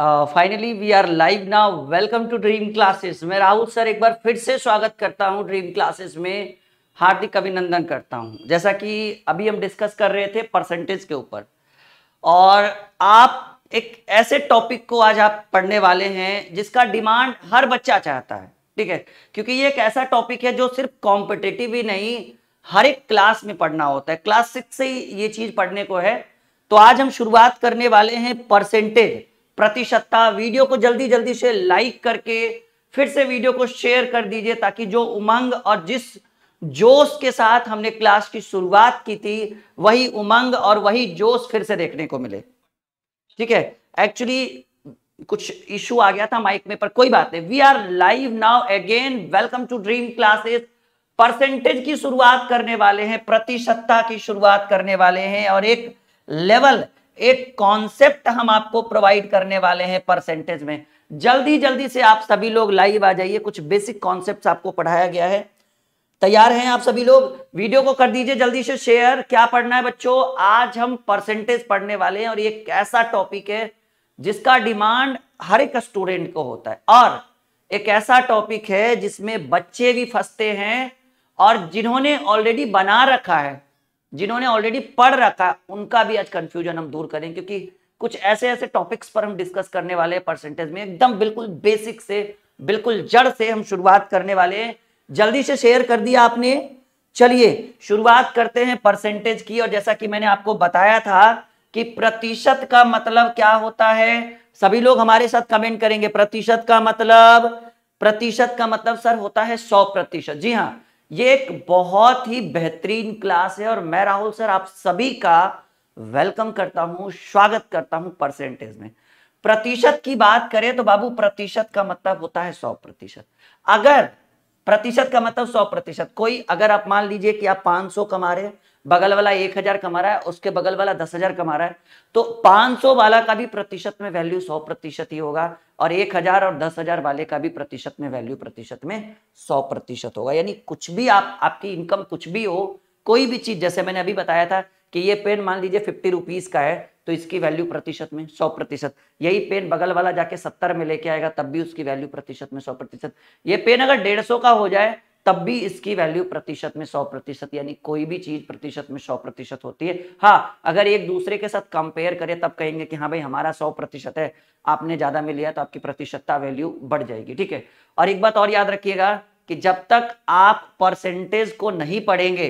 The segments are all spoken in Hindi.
Finally we are live now welcome to Dream Classes मैं राहुल सर एक बार फिर से स्वागत करता हूं ड्रीम क्लासेस में हार्दिक अभिनंदन करता हूं जैसा कि अभी हम डिस्कस कर रहे थे परसेंटेज के ऊपर और आप एक ऐसे टॉपिक को आज आप पढ़ने वाले हैं जिसका डिमांड हर बच्चा चाहता है ठीक है क्योंकि ये एक ऐसा टॉपिक है जो सिर्फ कॉम्पिटेटिव ही नहीं हर एक क्लास में पढ़ना होता है क्लास सिक्स से ही ये चीज पढ़ने को है तो आज हम शुरुआत करने वाले हैं परसेंटेज प्रतिशतता वीडियो को जल्दी जल्दी से लाइक करके फिर से वीडियो को शेयर कर दीजिए ताकि जो उमंग और जिस जोश के साथ हमने क्लास की शुरुआत की थी वही उमंग और वही जोश फिर से देखने को मिले ठीक है एक्चुअली कुछ इशू आ गया था माइक में पर कोई बात नहीं we are live now again welcome to Dream Classes percentage की शुरुआत करने वाले हैं प्रतिशतता की शुरुआत करने वाले हैं और एक लेवल एक कॉन्सेप्ट हम आपको प्रोवाइड करने वाले हैं परसेंटेज में जल्दी जल्दी से आप सभी लोग लाइव आ जाइए कुछ बेसिक कॉन्सेप्ट आपको पढ़ाया गया है तैयार हैं आप सभी लोग वीडियो को कर दीजिए जल्दी से शेयर क्या पढ़ना है बच्चों आज हम परसेंटेज पढ़ने वाले हैं और ये ऐसा टॉपिक है जिसका डिमांड हर एक स्टूडेंट को होता है और एक ऐसा टॉपिक है जिसमें बच्चे भी फंसते हैं और जिन्होंने ऑलरेडी बना रखा है जिन्होंने ऑलरेडी पढ़ रखा उनका भी आज कंफ्यूजन हम दूर करें क्योंकि कुछ ऐसे ऐसे टॉपिक्स पर हम डिस्कस करने वाले हैं परसेंटेज में एकदम बिल्कुल बेसिक से बिल्कुल जड़ से हम शुरुआत करने वाले हैं जल्दी से शेयर कर दिया आपने चलिए शुरुआत करते हैं परसेंटेज की और जैसा कि मैंने आपको बताया था कि प्रतिशत का मतलब क्या होता है सभी लोग हमारे साथ कमेंट करेंगे प्रतिशत का मतलब प्रतिशत का मतलब सर होता है सौ प्रतिशत जी हाँ ये एक बहुत ही बेहतरीन क्लास है और मैं राहुल सर आप सभी का वेलकम करता हूं स्वागत करता हूं परसेंटेज में प्रतिशत की बात करें तो बाबू प्रतिशत का मतलब होता है सौ प्रतिशत अगर प्रतिशत का मतलब सौ प्रतिशत कोई अगर आप मान लीजिए कि आप पांच सौ कमा रहे हैं बगल वाला एक हजार कमा रहा है उसके बगल वाला दस हजार कमा रहा है तो पांच सौ वाला का भी प्रतिशत में वैल्यू सौ प्रतिशत ही होगा और एक हजार और दस हजार वाले का भी प्रतिशत में वैल्यू प्रतिशत में सौ प्रतिशत होगा यानी कुछ भी आप आपकी इनकम कुछ भी हो कोई भी चीज जैसे मैंने अभी बताया था कि ये पेन मान लीजिए फिफ्टी रुपीज का है तो इसकी वैल्यू प्रतिशत में सौ प्रतिशत यही पेन बगल वाला जाके सत्तर में लेके आएगा तब भी उसकी वैल्यू प्रतिशत में सौ प्रतिशत ये पेन अगर डेढ़ सौ का हो जाए तब भी इसकी वैल्यू प्रतिशत में सौ प्रतिशत यानी कोई भी चीज प्रतिशत में सौ प्रतिशत होती है हाँ अगर एक दूसरे के साथ कंपेयर करें तब कहेंगे कि हाँ भाई हमारा सौ प्रतिशत है आपने ज्यादा में लिया तो आपकी प्रतिशतता वैल्यू बढ़ जाएगी ठीक है और एक बात और याद रखिएगा कि जब तक आप परसेंटेज को नहीं पढ़ेंगे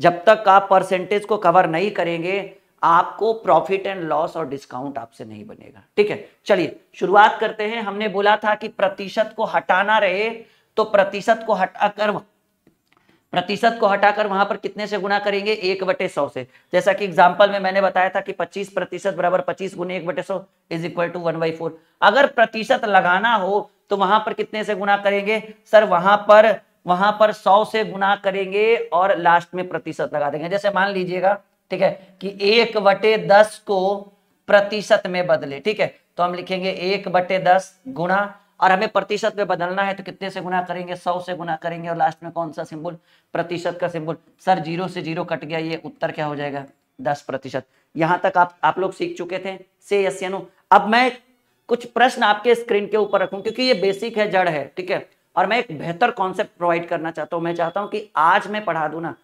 जब तक आप परसेंटेज को कवर नहीं करेंगे आपको प्रॉफिट एंड लॉस और डिस्काउंट आपसे नहीं बनेगा ठीक है चलिए शुरुआत करते हैं हमने बोला था कि प्रतिशत को हटाना रहे तो प्रतिशत को हटाकर प्रतिशत को हटाकर वहां पर कितने से गुना करेंगे एक बटे सौ से जैसा कि एग्जाम्पल में मैंने बताया था कि पच्चीस प्रतिशत बराबर पच्चीस गुने एक बटे सौ is equal to one by four अगर प्रतिशत लगाना हो तो वहां पर कितने से गुना करेंगे सर वहां पर वहां पर सौ से गुना करेंगे और लास्ट में प्रतिशत लगा देंगे जैसे मान लीजिएगा ठीक है कि एक बटे दस को प्रतिशत में बदले ठीक है तो हम लिखेंगे एक बटे दस गुणा और हमें प्रतिशत में बदलना है तो कितने से गुना करेंगे सौ से गुना करेंगे और लास्ट में कौन सा सिंबल प्रतिशत का सिंबल सर जीरो से जीरो कट गया ये उत्तर क्या हो जाएगा दस प्रतिशत यहां तक आप आप लोग सीख चुके थे से यस नो अब मैं कुछ प्रश्न आपके स्क्रीन के ऊपर रखूं क्योंकि ये बेसिक है जड़ है ठीक है और मैं एक बेहतर कॉन्सेप्ट प्रोवाइड करना चाहता हूँ मैं चाहता हूँ कि आज मैं पढ़ा दू ना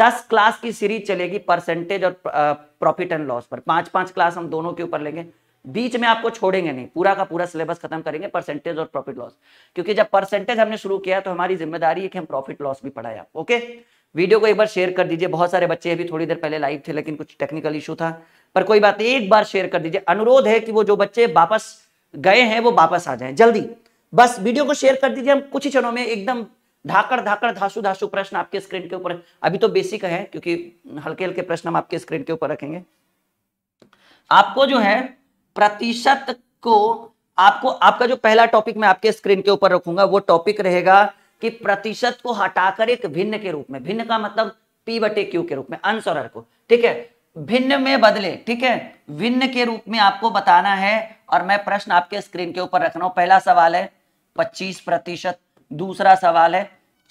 दस क्लास की सीरीज चलेगी परसेंटेज और प्रॉफिट एंड लॉस पर पांच पांच क्लास हम दोनों के ऊपर लेंगे बीच में आपको छोड़ेंगे नहीं पूरा का पूरा सिलेबस खत्म करेंगे परसेंटेज और प्रॉफिट लॉस क्योंकि जब परसेंटेज हमने शुरू किया तो हमारी जिम्मेदारी है कि हम प्रॉफिट लॉस भी पढ़ाए आप ओके वीडियो को एक बार शेयर कर दीजिए बहुत सारे बच्चे अभी थोड़ी देर पहले लाइव थे लेकिन कुछ टेक्निकल इशू था पर कोई बात नहीं एक बार शेयर कर दीजिए अनुरोध है कि वो जो बच्चे वापस गए हैं वो वापस आ जाए जल्दी बस वीडियो को शेयर कर दीजिए हम कुछ ही क्षणों में एकदम धाकड़ धाकड़ धासु धासु प्रश्न आपके स्क्रीन के ऊपर अभी तो बेसिक है क्योंकि हल्के हल्के प्रश्न हम आपके स्क्रीन के ऊपर रखेंगे आपको जो है प्रतिशत को आपको आपका जो पहला टॉपिक मैं आपके स्क्रीन के ऊपर रखूंगा वो टॉपिक रहेगा कि प्रतिशत को हटाकर एक भिन्न के रूप में भिन्न का मतलब पी बटे क्यू के रूप में आंसर को ठीक है भिन्न में बदले ठीक है भिन्न के रूप में आपको बताना है और मैं प्रश्न आपके स्क्रीन के ऊपर रख रहा हूं पहला सवाल है पच्चीस प्रतिशत दूसरा सवाल है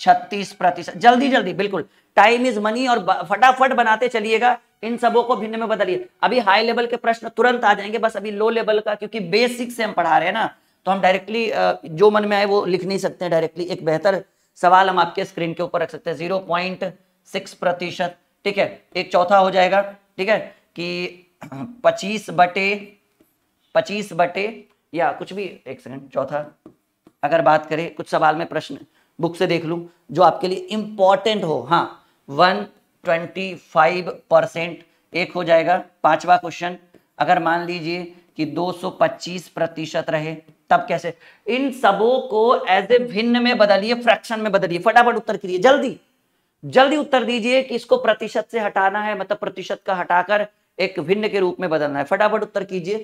छत्तीस प्रतिशत जल्दी जल्दी बिल्कुल टाइम इज मनी और फटाफट बनाते चलिएगा इन सबों को भिन्न में बदलिए अभी हाई लेवल के प्रश्न तुरंत आ जाएंगे बस अभी लो लेवल का क्योंकि बेसिक से हम पढ़ा रहे हैं ना तो हम डायरेक्टली जो मन में आए वो लिख नहीं सकते हैं डायरेक्टली एक बेहतर सवाल हम आपके स्क्रीन के ऊपर रख सकते हैं जीरो पॉइंट सिक्स प्रतिशत ठीक है एक चौथा हो जाएगा ठीक है कि पच्चीस बटे पच्चीस बटे या कुछ भी एक सेकंड चौथा अगर बात करें कुछ सवाल में प्रश्न बुक से देख लूँ जो आपके लिए इंपॉर्टेंट हो हाँ वन ट्वेंटी फाइव परसेंट एक हो जाएगा पांचवा क्वेश्चन अगर मान लीजिए कि 225 प्रतिशत रहे तब कैसे इन सबों को एज ए भिन्न में बदलिए फ्रैक्शन में बदलिए फटाफट उत्तर करिए जल्दी जल्दी उत्तर दीजिए कि इसको प्रतिशत से हटाना है मतलब प्रतिशत का हटाकर एक भिन्न के रूप में बदलना है फटाफट उत्तर कीजिए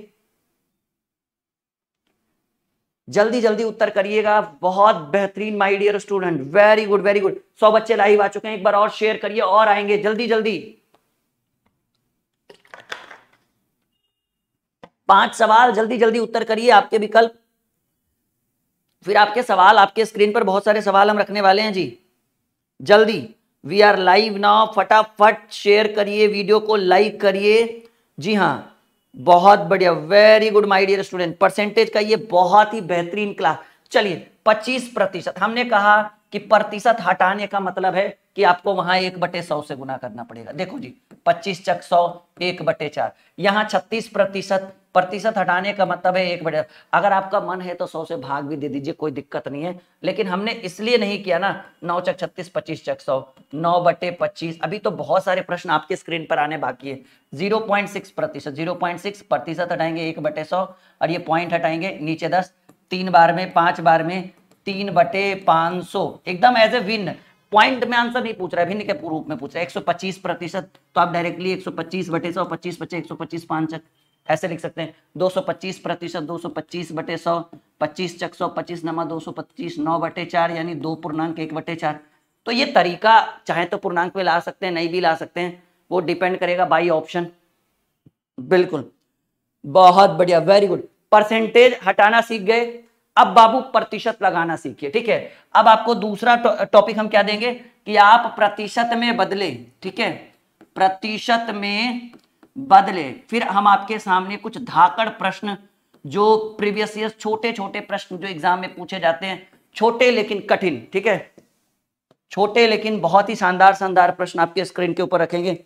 जल्दी जल्दी उत्तर करिएगा बहुत बेहतरीन my dear student very good very good सौ बच्चे लाइव आ चुके हैं एक बार और शेयर करिए और आएंगे जल्दी जल्दी पांच सवाल जल्दी जल्दी उत्तर करिए आपके विकल्प फिर आपके सवाल आपके स्क्रीन पर बहुत सारे सवाल हम रखने वाले हैं जी जल्दी वी आर लाइव नाउ फटाफट शेयर करिए वीडियो को लाइक करिए जी हाँ बहुत बढ़िया very good my dear student percentage का ये बहुत ही बेहतरीन क्लास चलिए 25 प्रतिशत हमने कहा कि प्रतिशत हटाने का मतलब है कि आपको वहां एक बटे सौ से गुना करना पड़ेगा देखो जी 25 चक सौ एक बटे चार यहाँ छत्तीस प्रतिशत प्रतिशत हटाने का मतलब है एक बटे अगर आपका मन है तो सौ से भाग भी दे दीजिए कोई दिक्कत नहीं है लेकिन हमने इसलिए नहीं किया ना नौ चक छत्तीस पच्चीस चक सौ नौ बटे पच्चीस अभी तो बहुत सारे प्रश्न आपके स्क्रीन पर आने बाकी है जीरो पॉइंट सिक्स प्रतिशत जीरो पॉइंट सिक्स प्रतिशत हटाएंगे एक बटे सौ और ये पॉइंट हटाएंगे नीचे दस तीन बार में पांच बार में तीन बटे पांच सौ एकदम एज ए विन पॉइंट में आंसर नहीं पूछ रहा है भिन्न के रूप में पूछ रहा है पच्चीस प्रतिशत तो आप डायरेक्टली एक सौ पच्चीस बटे सौ पच्चीस पच्चीस एक सौ पच्चीस पांच ऐसे लिख सकते हैं 225 प्रतिशत दो बटे सौ पच्चीस चक सौ पच्चीस नमा दो सौ पच्चीस नौ बटे चार यानी दो पूर्णांक एक बटे चार तो ये तरीका चाहे तो पूर्णांक में ला सकते हैं नहीं भी ला सकते हैं वो डिपेंड करेगा बाई ऑप्शन बिल्कुल बहुत बढ़िया वेरी गुड परसेंटेज हटाना सीख गए अब बाबू प्रतिशत लगाना सीखिए ठीक है अब आपको दूसरा टॉपिक हम क्या देंगे कि आप प्रतिशत में बदले ठीक है प्रतिशत में बदले फिर हम आपके सामने कुछ धाकड़ प्रश्न जो प्रीवियस ईयर छोटे छोटे प्रश्न जो एग्जाम में पूछे जाते हैं छोटे लेकिन कठिन ठीक है छोटे लेकिन बहुत ही शानदार शानदार प्रश्न आपके स्क्रीन के ऊपर रखेंगे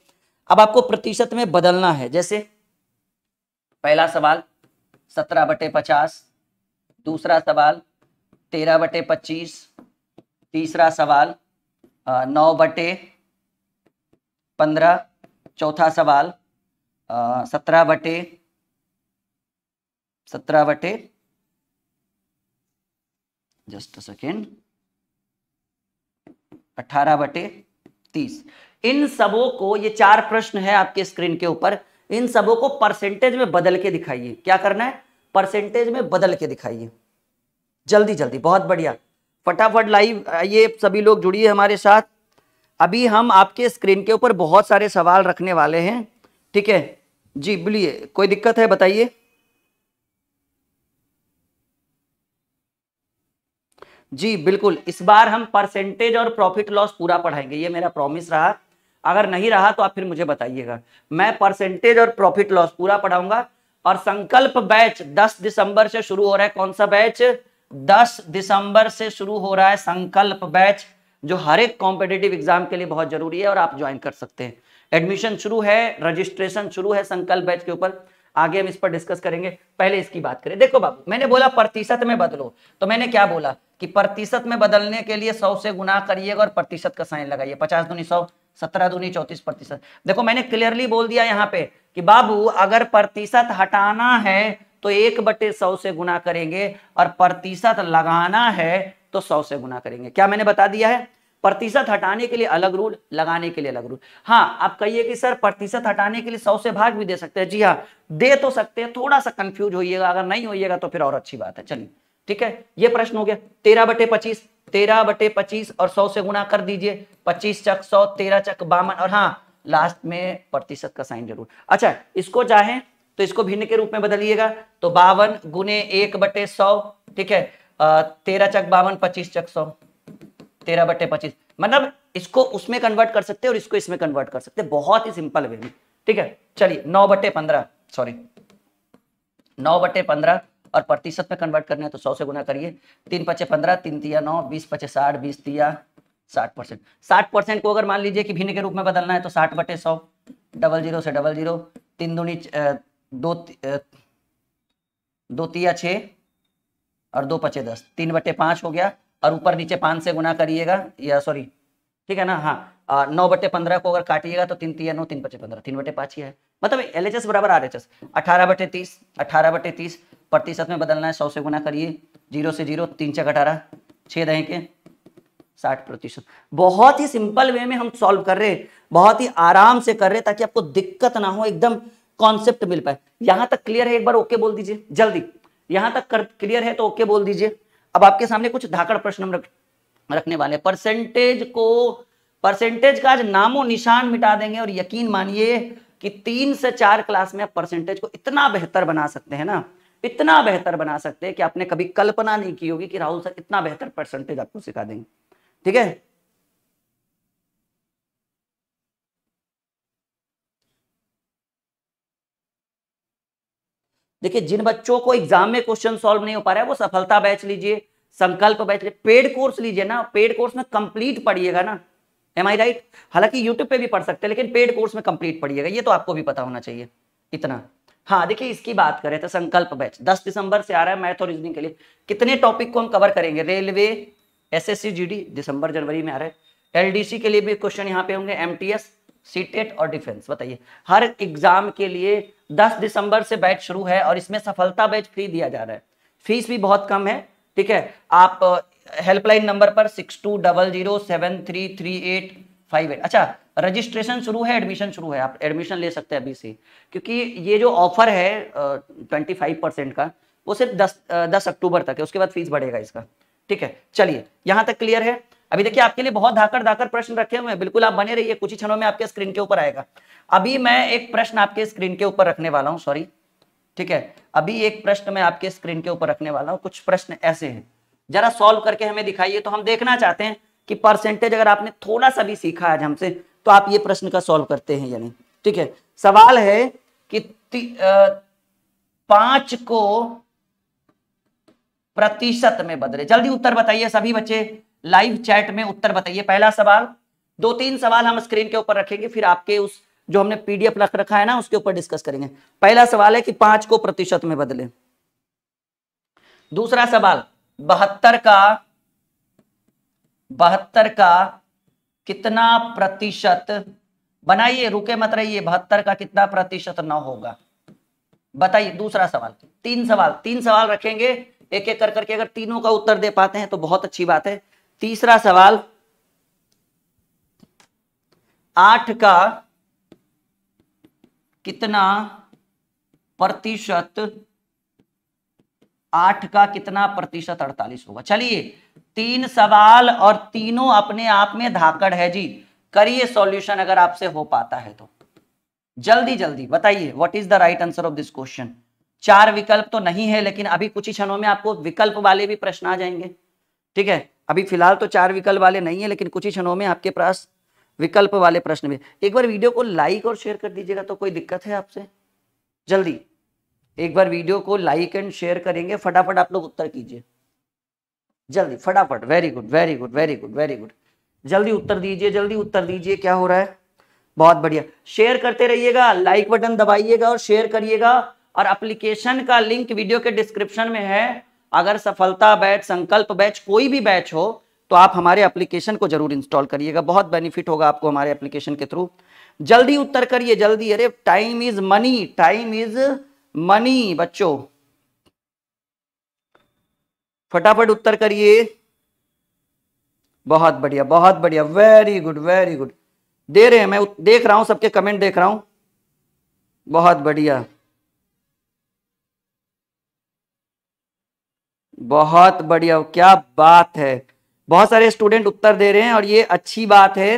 अब आपको प्रतिशत में बदलना है जैसे पहला सवाल सत्रह बटे पचास दूसरा सवाल तेरह बटे पच्चीस तीसरा सवाल नौ बटे पंद्रह चौथा सवाल सत्रह बटे सत्रह बटे जस्ट सेकेंड अठारह बटे तीस इन सबों को ये चार प्रश्न है आपके स्क्रीन के ऊपर इन सबों को परसेंटेज में बदल के दिखाइए क्या करना है परसेंटेज में बदल के दिखाइए जल्दी जल्दी बहुत बढ़िया फटाफट लाइव आइए सभी लोग जुड़िए हमारे साथ अभी हम आपके स्क्रीन के ऊपर बहुत सारे सवाल रखने वाले हैं ठीक है जी बोलिए कोई दिक्कत है बताइए जी बिल्कुल इस बार हम परसेंटेज और प्रॉफिट लॉस पूरा पढ़ाएंगे ये मेरा प्रॉमिस रहा अगर नहीं रहा तो आप फिर मुझे बताइएगा मैं परसेंटेज और प्रॉफिट लॉस पूरा पढ़ाऊंगा और संकल्प बैच 10 दिसंबर से शुरू हो रहा है कौन सा बैच 10 दिसंबर से शुरू हो रहा है संकल्प बैच जो हर एक कॉम्पिटेटिव एग्जाम के लिए बहुत जरूरी है और आप ज्वाइन कर सकते हैं एडमिशन शुरू है रजिस्ट्रेशन शुरू है संकल्प बैच के ऊपर आगे हम इस पर डिस्कस करेंगे पहले इसकी बात करें देखो बाबू मैंने बोला प्रतिशत में बदलो तो मैंने क्या बोला कि प्रतिशत में बदलने के लिए सौ से गुना करिएगा और प्रतिशत का साइन लगाइए पचास दूनी सौ सत्रह दूनी चौतीस प्रतिशत देखो मैंने क्लियरली बोल दिया यहाँ पे कि बाबू अगर प्रतिशत हटाना है तो एक बटे सौ से गुना करेंगे और प्रतिशत लगाना है तो सौ से गुना करेंगे क्या मैंने बता दिया है प्रतिशत हटाने के लिए अलग रूल लगाने के लिए अलग रूल हाँ आप कहिए कि सर प्रतिशत हटाने के लिए सौ से भाग भी दे सकते हैं जी हाँ दे तो सकते हैं थोड़ा सा कंफ्यूज होइएगा अगर नहीं होइएगा तो फिर और अच्छी बात है चलिए ठीक है ये प्रश्न हो गया तेरह बटे पच्चीस तेरह बटे पच्चीस और सौ से गुणा कर दीजिए पच्चीस चक सौ तेरह चक बावन और हाँ लास्ट में प्रतिशत का साइन जरूर अच्छा इसको चाहे तो इसको भिन्न के रूप में बदलिएगा तो बावन गुने एक बटे सौ ठीक है तेरह चक बावन पच्चीस चक सौ तेरह बट्टे पच्चीस मतलब इसको उसमें कन्वर्ट कर सकते हैं और इसको इसमें कन्वर्ट कर सकते हैं बहुत ही सिंपल वे में ठीक है चलिए नौ बट्टे पंद्रह सॉरी नौ बट्टे पंद्रह और प्रतिशत में कन्वर्ट करना है तो सौ से गुना करिए तीन पचे पंद्रह तीन तिया नौ बीस पचे साठ बीस तिया साठ परसेंट साठ परसेंट को अगर मान लीजिए कि भिन्न के रूप में बदलना है तो साठ बटे सौ डबल जीरो से डबल जीरो तीन दूनी दो दो तिया छ और दो पचे दस तीन बटे पांच हो गया और ऊपर नीचे पाँच से गुना करिएगा या सॉरी ठीक है ना हाँ नौ बटे पंद्रह को अगर काटिएगा तो तीन तीन नौ तीन बटे पंद्रह तीन बटे पाँच ही है मतलब एल एच एस बराबर आर एच एस अठारह बटे तीस अठारह बटे तीस प्रतिशत में बदलना है सौ से गुना करिए जीरो से जीरो तीन चक अठारह छः दहें के साठ प्रतिशत बहुत ही सिंपल वे में हम सॉल्व कर रहे बहुत ही आराम से कर रहे ताकि आपको दिक्कत ना हो एकदम कॉन्सेप्ट मिल पाए यहाँ तक क्लियर है एक बार ओके बोल दीजिए जल्दी यहाँ तक क्लियर है तो ओके बोल दीजिए अब आपके सामने कुछ धाकड़ प्रश्न हम रख, रखने वाले परसेंटेज को परसेंटेज का आज नामो निशान मिटा देंगे और यकीन मानिए कि तीन से चार क्लास में आप परसेंटेज को इतना बेहतर बना सकते हैं ना इतना बेहतर बना सकते हैं कि आपने कभी कल्पना नहीं की होगी कि राहुल सर इतना बेहतर परसेंटेज आपको सिखा देंगे ठीक है देखिए जिन बच्चों को एग्जाम में क्वेश्चन सॉल्व नहीं हो पा रहा है वो सफलता बैच लीजिए संकल्प बैच लीजिए पेड कोर्स लीजिए ना पेड कोर्स में कंप्लीट पढ़िएगा ना एम आई राइट हालांकि यूट्यूब पे भी पढ़ सकते हैं लेकिन पेड कोर्स में कंप्लीट पढ़िएगा ये तो आपको भी पता होना चाहिए इतना हाँ देखिए इसकी बात करें तो संकल्प बैच दस दिसंबर से आ रहा है मैथ और रीजनिंग के लिए कितने टॉपिक को हम कवर करेंगे रेलवे एस एस दिसंबर जनवरी में आ रहा है एलडीसी के लिए भी क्वेश्चन यहाँ पे होंगे सी सीटेट e और डिफेंस बताइए हर एग्जाम के लिए दस दिसंबर से बैच शुरू है और इसमें सफलता बैच फ्री दिया जा रहा है फीस भी बहुत कम है ठीक है आप हेल्पलाइन नंबर पर six two double zero seven three three eight five eight अच्छा रजिस्ट्रेशन शुरू है एडमिशन शुरू है आप एडमिशन ले सकते हैं अभी से क्योंकि ये जो ऑफर है ट्वेंटी फाइव परसेंट का वो सिर्फ दस दस अक्टूबर तक है उसके बाद फीस बढ़ेगा इसका ठीक है चलिए यहाँ तक क्लियर है अभी देखिए आपके लिए बहुत धाकर धाकर प्रश्न रखे हुए हैं बिल्कुल आप बने रहिए कुछ ही क्षणों में आपके स्क्रीन के ऊपर आएगा अभी मैं एक प्रश्न आपके स्क्रीन के ऊपर रखने वाला हूँ सॉरी ठीक है अभी एक प्रश्न मैं आपके स्क्रीन के ऊपर रखने वाला हूँ कुछ प्रश्न ऐसे हैं जरा सॉल्व करके हमें दिखाइए तो हम देखना चाहते हैं कि परसेंटेज अगर आपने थोड़ा सा भी सीखा आज हमसे तो आप ये प्रश्न का सॉल्व करते हैं यानी ठीक है सवाल है कि पांच को प्रतिशत में बदले जल्दी उत्तर बताइए सभी बच्चे लाइव चैट में उत्तर बताइए पहला सवाल दो तीन सवाल हम स्क्रीन के ऊपर रखेंगे फिर आपके उस जो हमने पीडीएफ रख रखा है ना उसके ऊपर डिस्कस करेंगे पहला सवाल है कि पांच को प्रतिशत में बदले दूसरा सवाल बहत्तर का बहत्तर का कितना प्रतिशत बनाइए रुके मत रहिए बहत्तर का कितना प्रतिशत न होगा बताइए दूसरा सवाल तीन सवाल तीन सवाल रखेंगे एक एक कर करके अगर तीनों का उत्तर दे पाते हैं तो बहुत अच्छी बात है तीसरा सवाल आठ का कितना प्रतिशत आठ का कितना प्रतिशत अड़तालीस होगा चलिए तीन सवाल और तीनों अपने आप में धाकड़ है जी करिए सॉल्यूशन अगर आपसे हो पाता है तो जल्दी जल्दी बताइए what is the right answer of this question चार विकल्प तो नहीं है लेकिन अभी कुछ ही क्षणों में आपको विकल्प वाले भी प्रश्न आ जाएंगे ठीक है अभी फिलहाल तो चार विकल्प वाले नहीं है लेकिन कुछ ही क्षणों में आपके पास विकल्प वाले प्रश्न भी एक बार वीडियो को लाइक और शेयर कर दीजिएगा तो कोई दिक्कत है आपसे जल्दी एक बार वीडियो को लाइक एंड शेयर करेंगे फटाफट आप लोग उत्तर कीजिए जल्दी फटाफट very good very good very good very good जल्दी उत्तर दीजिए जल्दी उत्तर दीजिए क्या हो रहा है बहुत बढ़िया शेयर करते रहिएगा लाइक बटन दबाइएगा और शेयर करिएगा और एप्लीकेशन का लिंक वीडियो के डिस्क्रिप्शन में है अगर सफलता बैच संकल्प बैच कोई भी बैच हो तो आप हमारे एप्लीकेशन को जरूर इंस्टॉल करिएगा बहुत बेनिफिट होगा आपको हमारे एप्लीकेशन के थ्रू जल्दी उत्तर करिए जल्दी अरे time is money time is money बच्चों फटाफट उत्तर करिए बहुत बढ़िया बहुत बढ़िया वेरी गुड वेरी गुड दे रहे हैं मैं देख रहा हूं सबके कमेंट देख रहा हूं बहुत बढ़िया बहुत बढ़िया क्या बात है बहुत सारे स्टूडेंट उत्तर दे रहे हैं और ये अच्छी बात है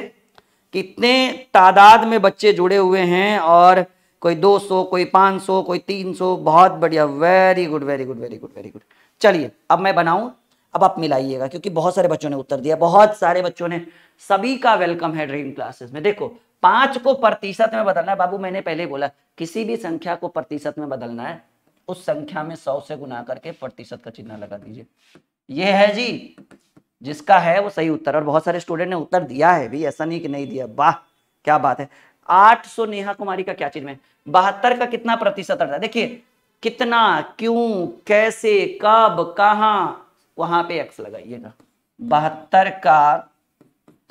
कितने तादाद में बच्चे जुड़े हुए हैं और कोई 200 कोई 500 कोई 300 बहुत बढ़िया very good very good very good very good चलिए अब मैं बनाऊं अब आप मिलाइएगा क्योंकि बहुत सारे बच्चों ने उत्तर दिया बहुत सारे बच्चों ने सभी का वेलकम है ड्रीम क्लासेस में देखो पांच को प्रतिशत में बदलना है बाबू मैंने पहले बोला किसी भी संख्या को प्रतिशत में बदलना है उस संख्या में सौ से गुना करके प्रतिशत का चिन्ह लगा दीजिए ये है जी जिसका है वो सही उत्तर और बहुत सारे स्टूडेंट ने उत्तर दिया है भी ऐसा नहीं कि नहीं दिया वाह क्या बात है 800 नेहा कुमारी का क्या चीज में बहत्तर का कितना प्रतिशत अर्थ है देखिए कितना क्यों कैसे कब कहा वहां पे एक्स लगाइएगा बहत्तर का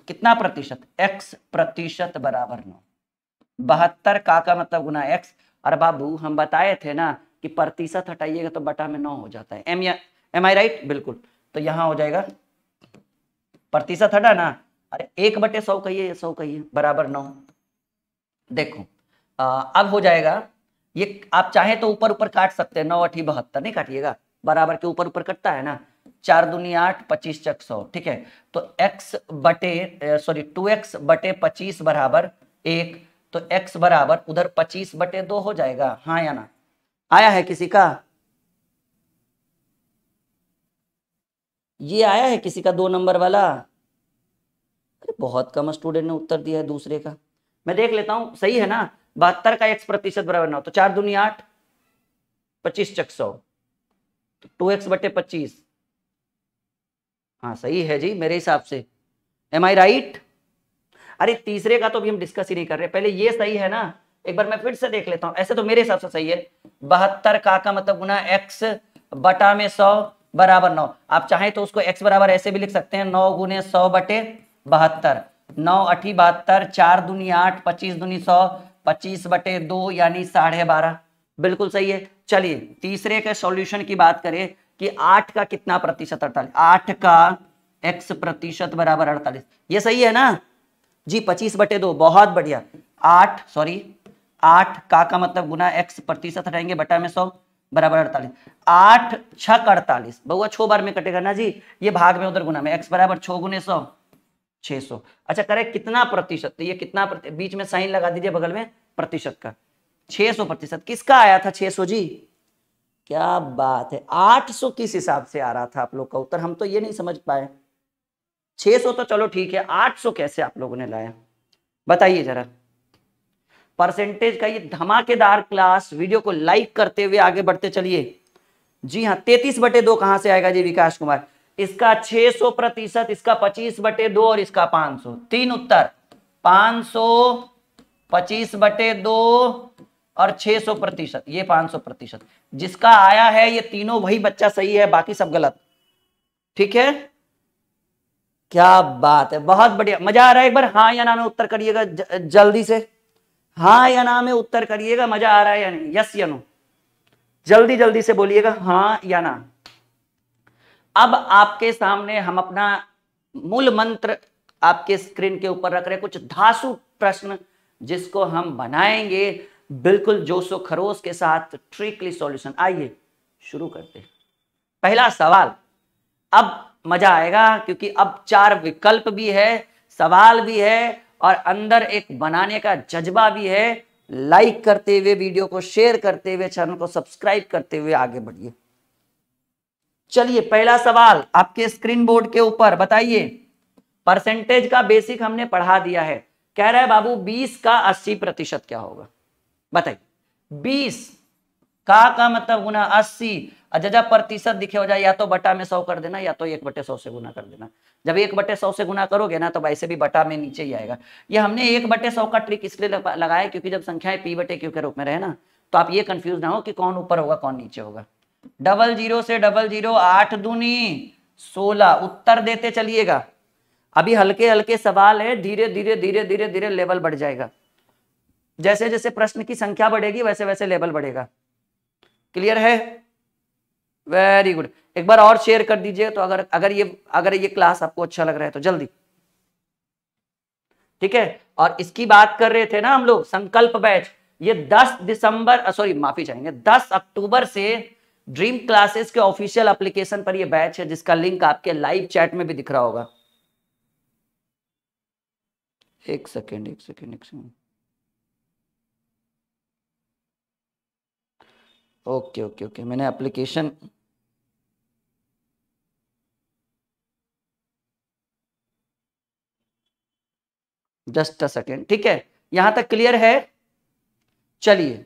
कितना प्रतिशत एक्स प्रतिशत बराबर नौ बहत्तर का का मतलब गुना एक्स अरे बाबू हम बताए थे ना कि प्रतिशत हटाइएगा तो बटा में नौ हो जाता है एम या एम आई राइट बिल्कुल तो यहाँ हो जाएगा प्रतिशत हटा ना अरे एक बटे सौ कहिए सौ कहिए बराबर नौ देखो आ, अब हो जाएगा ये आप चाहे तो ऊपर ऊपर काट सकते हैं नौ अठी बहत्तर नहीं काटिएगा बराबर के ऊपर ऊपर कटता है ना चार दुनिया आठ पच्चीस चक सौ ठीक है तो x बटे सॉरी टू एक्स बटे पच्चीस बराबर एक तो x बराबर उधर पच्चीस बटे दो हो जाएगा हाँ या ना आया है किसी का ये आया है किसी का दो नंबर वाला अरे बहुत कम स्टूडेंट ने उत्तर दिया है दूसरे का मैं देख लेता हूं सही है ना बहत्तर का एक्स प्रतिशत बराबर हो तो चार दुनिया आठ पच्चीस चक सौ तो टू एक्स बटे पच्चीस हाँ सही है जी मेरे हिसाब से एम आई राइट अरे तीसरे का तो अभी हम डिस्कस ही नहीं कर रहे पहले ये सही है ना एक बार मैं फिर से देख लेता हूं ऐसे तो मेरे हिसाब से सही है बहत्तर का का मतलब गुना एक्स बटा में सौ बराबर नौ आप चाहें तो उसको एक्स बराबर ऐसे भी लिख सकते हैं नौ गुने सौ बटे बहत्तर नौ अठी बहत्तर चार दुनी आठ पच्चीस दुनी सौ पच्चीस बटे दो यानी साढ़े बारह बिल्कुल सही है चलिए तीसरे के सॉल्यूशन की बात करें कि आठ का कितना प्रतिशत अड़तालीस आठ का एक्स प्रतिशत बराबर अड़तालीस ये सही है ना जी पच्चीस बटे दो बहुत बढ़िया आठ सॉरी आठ का का मतलब गुना एक्स प्रतिशत रहेंगे बटा में सौ बराबर अड़तालीस आठ छक अड़तालीस बहुआ छो बार में कटेगा ना जी ये भाग में उधर गुना में एक्स बराबर छो गुने सौ छह सौ अच्छा करे कितना प्रतिशत तो ये कितना प्रति... बीच में साइन लगा दीजिए बगल में प्रतिशत का छे सौ प्रतिशत किसका आया था छे सौ जी क्या बात है आठ सौ किस हिसाब से आ रहा था आप लोग का उत्तर हम तो ये नहीं समझ पाए छे सौ तो चलो ठीक है आठ सौ कैसे आप लोगों ने लाया बताइए जरा परसेंटेज का ये धमाकेदार क्लास वीडियो को लाइक करते हुए आगे बढ़ते चलिए जी हाँ तैतीस बटे दो कहां से आएगा जी विकास कुमार इसका 600 प्रतिशत इसका 25 बटे दो और इसका 500 तीन उत्तर 500 25 बटे दो और 600 प्रतिशत ये 500 प्रतिशत जिसका आया है ये तीनों वही बच्चा सही है बाकी सब गलत ठीक है क्या बात है बहुत बढ़िया मजा आ रहा है एक बार हाँ या ना उत्तर करिएगा जल्दी से हाँ या ना में उत्तर करिएगा मजा आ रहा है या नहीं यस या नो जल्दी जल्दी से बोलिएगा हाँ या ना अब आपके सामने हम अपना मूल मंत्र आपके स्क्रीन के ऊपर रख रहे कुछ धासु प्रश्न जिसको हम बनाएंगे बिल्कुल जोशो खरोश के साथ ट्रिकली सॉल्यूशन आइए शुरू करते हैं पहला सवाल अब मजा आएगा क्योंकि अब चार विकल्प भी है सवाल भी है और अंदर एक बनाने का जज्बा भी है लाइक करते हुए वीडियो को शेयर करते हुए चैनल को सब्सक्राइब करते हुए आगे बढ़िए चलिए पहला सवाल आपके स्क्रीन बोर्ड के ऊपर बताइए परसेंटेज का बेसिक हमने पढ़ा दिया है कह रहा है बाबू 20 का 80 प्रतिशत क्या होगा बताइए का का मतलब गुना अस्सी जजा प्रतिशत दिखे हो जाए या तो बटा में सौ कर देना या तो एक बटे सौ से गुना कर देना जब एक बटे सौ से गुना करोगे ना तो वैसे भी बटा में नीचे ही आएगा ये हमने एक बटे सौ का ट्रिक इसलिए लगाया क्योंकि जब संख्याएं पी बटे क्यू के रूप में रहे ना तो आप ये कंफ्यूज ना हो कि कौन ऊपर होगा कौन नीचे होगा डबल जीरो से डबल जीरो आठ दूनी सोलह उत्तर देते चलिएगा अभी हल्के हल्के सवाल है धीरे धीरे धीरे धीरे धीरे लेवल बढ़ जाएगा जैसे जैसे प्रश्न की संख्या बढ़ेगी वैसे वैसे लेवल बढ़ेगा क्लियर है वेरी गुड एक बार और शेयर कर दीजिए तो अगर अगर ये अगर ये क्लास आपको अच्छा लग रहा है तो जल्दी ठीक है और इसकी बात कर रहे थे ना हम लोग संकल्प बैच ये 10 दिसंबर सॉरी माफी चाहेंगे 10 अक्टूबर से ड्रीम क्लासेस के ऑफिशियल एप्लीकेशन पर ये बैच है जिसका लिंक आपके लाइव चैट में भी दिख रहा होगा एक सेकेंड एक सेकेंड एक सेकेंड ओके ओके ओके मैंने एप्लीकेशन जस्ट अ सेकेंड ठीक है यहां तक क्लियर है चलिए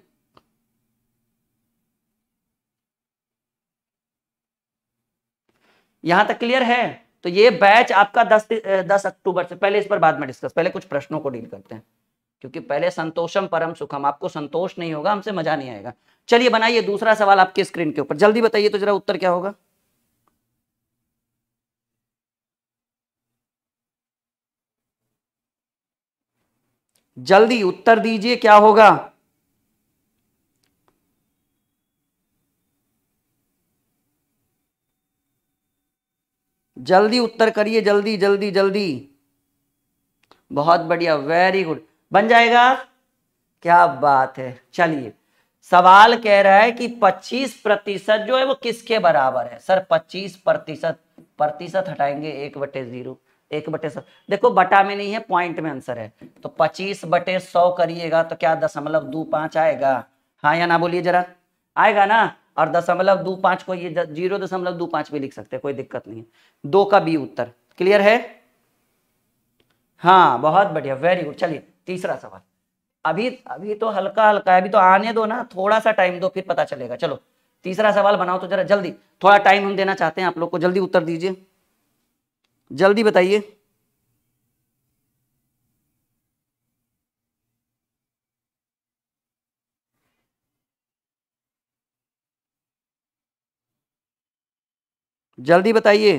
यहां तक क्लियर है तो ये बैच आपका 10 10 अक्टूबर से पहले इस पर बाद में डिस्कस पहले कुछ प्रश्नों को डील करते हैं क्योंकि पहले संतोषम परम सुखम आपको संतोष नहीं होगा हमसे मजा नहीं आएगा चलिए बनाइए दूसरा सवाल आपके स्क्रीन के ऊपर जल्दी बताइए तो जरा उत्तर क्या होगा जल्दी उत्तर दीजिए क्या होगा जल्दी उत्तर करिए जल्दी जल्दी जल्दी बहुत बढ़िया वेरी गुड बन जाएगा क्या बात है चलिए सवाल कह रहा है कि 25 प्रतिशत जो है वो किसके बराबर है सर 25 प्रतिशत प्रतिशत हटाएंगे एक बटे जीरो एक बटे सौ देखो बटा में नहीं है पॉइंट में आंसर है तो 25 बटे सौ करिएगा तो क्या दशमलव दो पांच आएगा हाँ या ना बोलिए जरा आएगा ना और दशमलव दो पांच को ये जीरो दशमलव दो पांच भी लिख सकते हैं कोई दिक्कत नहीं है दो का बी उत्तर क्लियर है हाँ बहुत बढ़िया वेरी गुड चलिए तीसरा सवाल अभी अभी तो हल्का हल्का है अभी तो आने दो ना थोड़ा सा टाइम दो फिर पता चलेगा चलो तीसरा सवाल बनाओ तो जरा जल्दी थोड़ा टाइम हम देना चाहते हैं आप लोग को जल्दी उत्तर दीजिए जल्दी बताइए जल्दी बताइए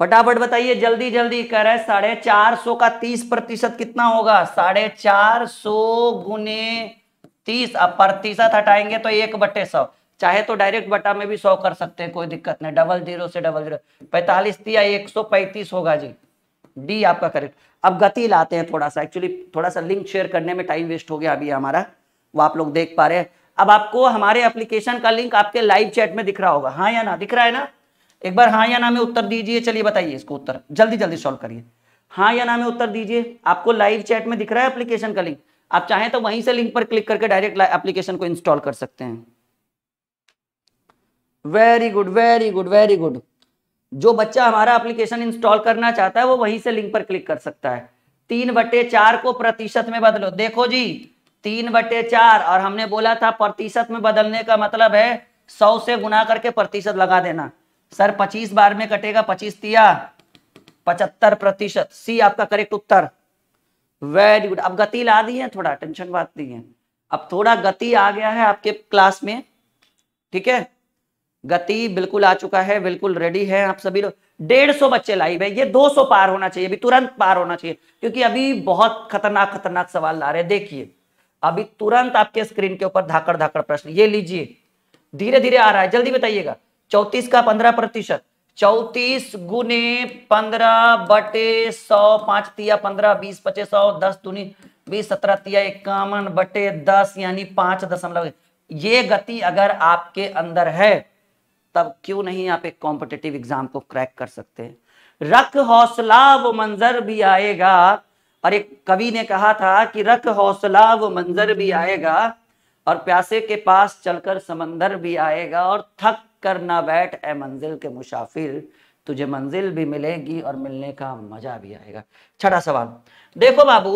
फटाफट बताइए जल्दी जल्दी कह रहे साढ़े चार सौ का तीस प्रतिशत कितना होगा साढ़े चार सौ गुने तीस अब प्रतिशत हटाएंगे तो एक बटे सौ चाहे तो डायरेक्ट बटा में भी सौ कर सकते हैं कोई दिक्कत नहीं डबल जीरो से डबल जीरो पैंतालीस या एक सौ पैंतीस होगा जी डी आपका करेक्ट अब गति लाते हैं थोड़ा सा एक्चुअली थोड़ा सा लिंक शेयर करने में टाइम वेस्ट हो गया अभी हमारा वो आप लोग देख पा रहे हैं अब आपको हमारे एप्लीकेशन का लिंक आपके लाइव चैट में दिख रहा होगा हाँ या ना दिख रहा है ना एक बार हाँ या ना में उत्तर दीजिए चलिए बताइए इसको उत्तर जल्दी जल्दी सॉल्व करिए हाँ या ना में उत्तर दीजिए आपको लाइव चैट में दिख रहा है एप्लीकेशन का लिंक आप चाहें तो वहीं से लिंक पर क्लिक करके डायरेक्ट एप्लीकेशन को इंस्टॉल कर सकते हैं very good very good very good जो बच्चा हमारा एप्लीकेशन इंस्टॉल करना चाहता है वो वहीं से लिंक पर क्लिक कर सकता है तीन बटे चार को प्रतिशत में बदलो देखो जी तीन बटे चार और हमने बोला था प्रतिशत में बदलने का मतलब है सौ से गुना करके प्रतिशत लगा देना सर पच्चीस बार में कटेगा पच्चीस तिया पचहत्तर प्रतिशत सी आपका करेक्ट उत्तर वेरी गुड अब गति ला दी है थोड़ा टेंशन बात नहीं है अब थोड़ा गति आ गया है आपके क्लास में ठीक है गति बिल्कुल आ चुका है बिल्कुल रेडी है आप सभी लोग डेढ़ सौ बच्चे लाइव है ये दो सौ पार होना चाहिए अभी तुरंत पार होना चाहिए क्योंकि अभी बहुत खतरनाक खतरनाक सवाल ला रहे हैं देखिए अभी तुरंत आपके स्क्रीन के ऊपर धाकड़ धाकड़ प्रश्न ये लीजिए धीरे धीरे आ रहा है जल्दी बताइएगा चौतीस का पंद्रह प्रतिशत चौतीस गुने पंद्रह बटे सौ पांच तिया पंद्रह बीस पच्चीस सौ दस दूनी बीस सत्रह तिया इक्यावन बटे दस यानी पांच दशमलव ये गति अगर आपके अंदर है तब क्यों नहीं आप एक कॉम्पिटेटिव एग्जाम को क्रैक कर सकते रख हौसला वो मंजर भी आएगा और एक कवि ने कहा था कि रख हौसला वो मंजर भी आएगा और प्यासे के पास चलकर समंदर भी आएगा और थक कर ना बैठ ए मंजिल के मुसाफिर तुझे मंजिल भी मिलेगी और मिलने का मजा भी आएगा छठा सवाल देखो बाबू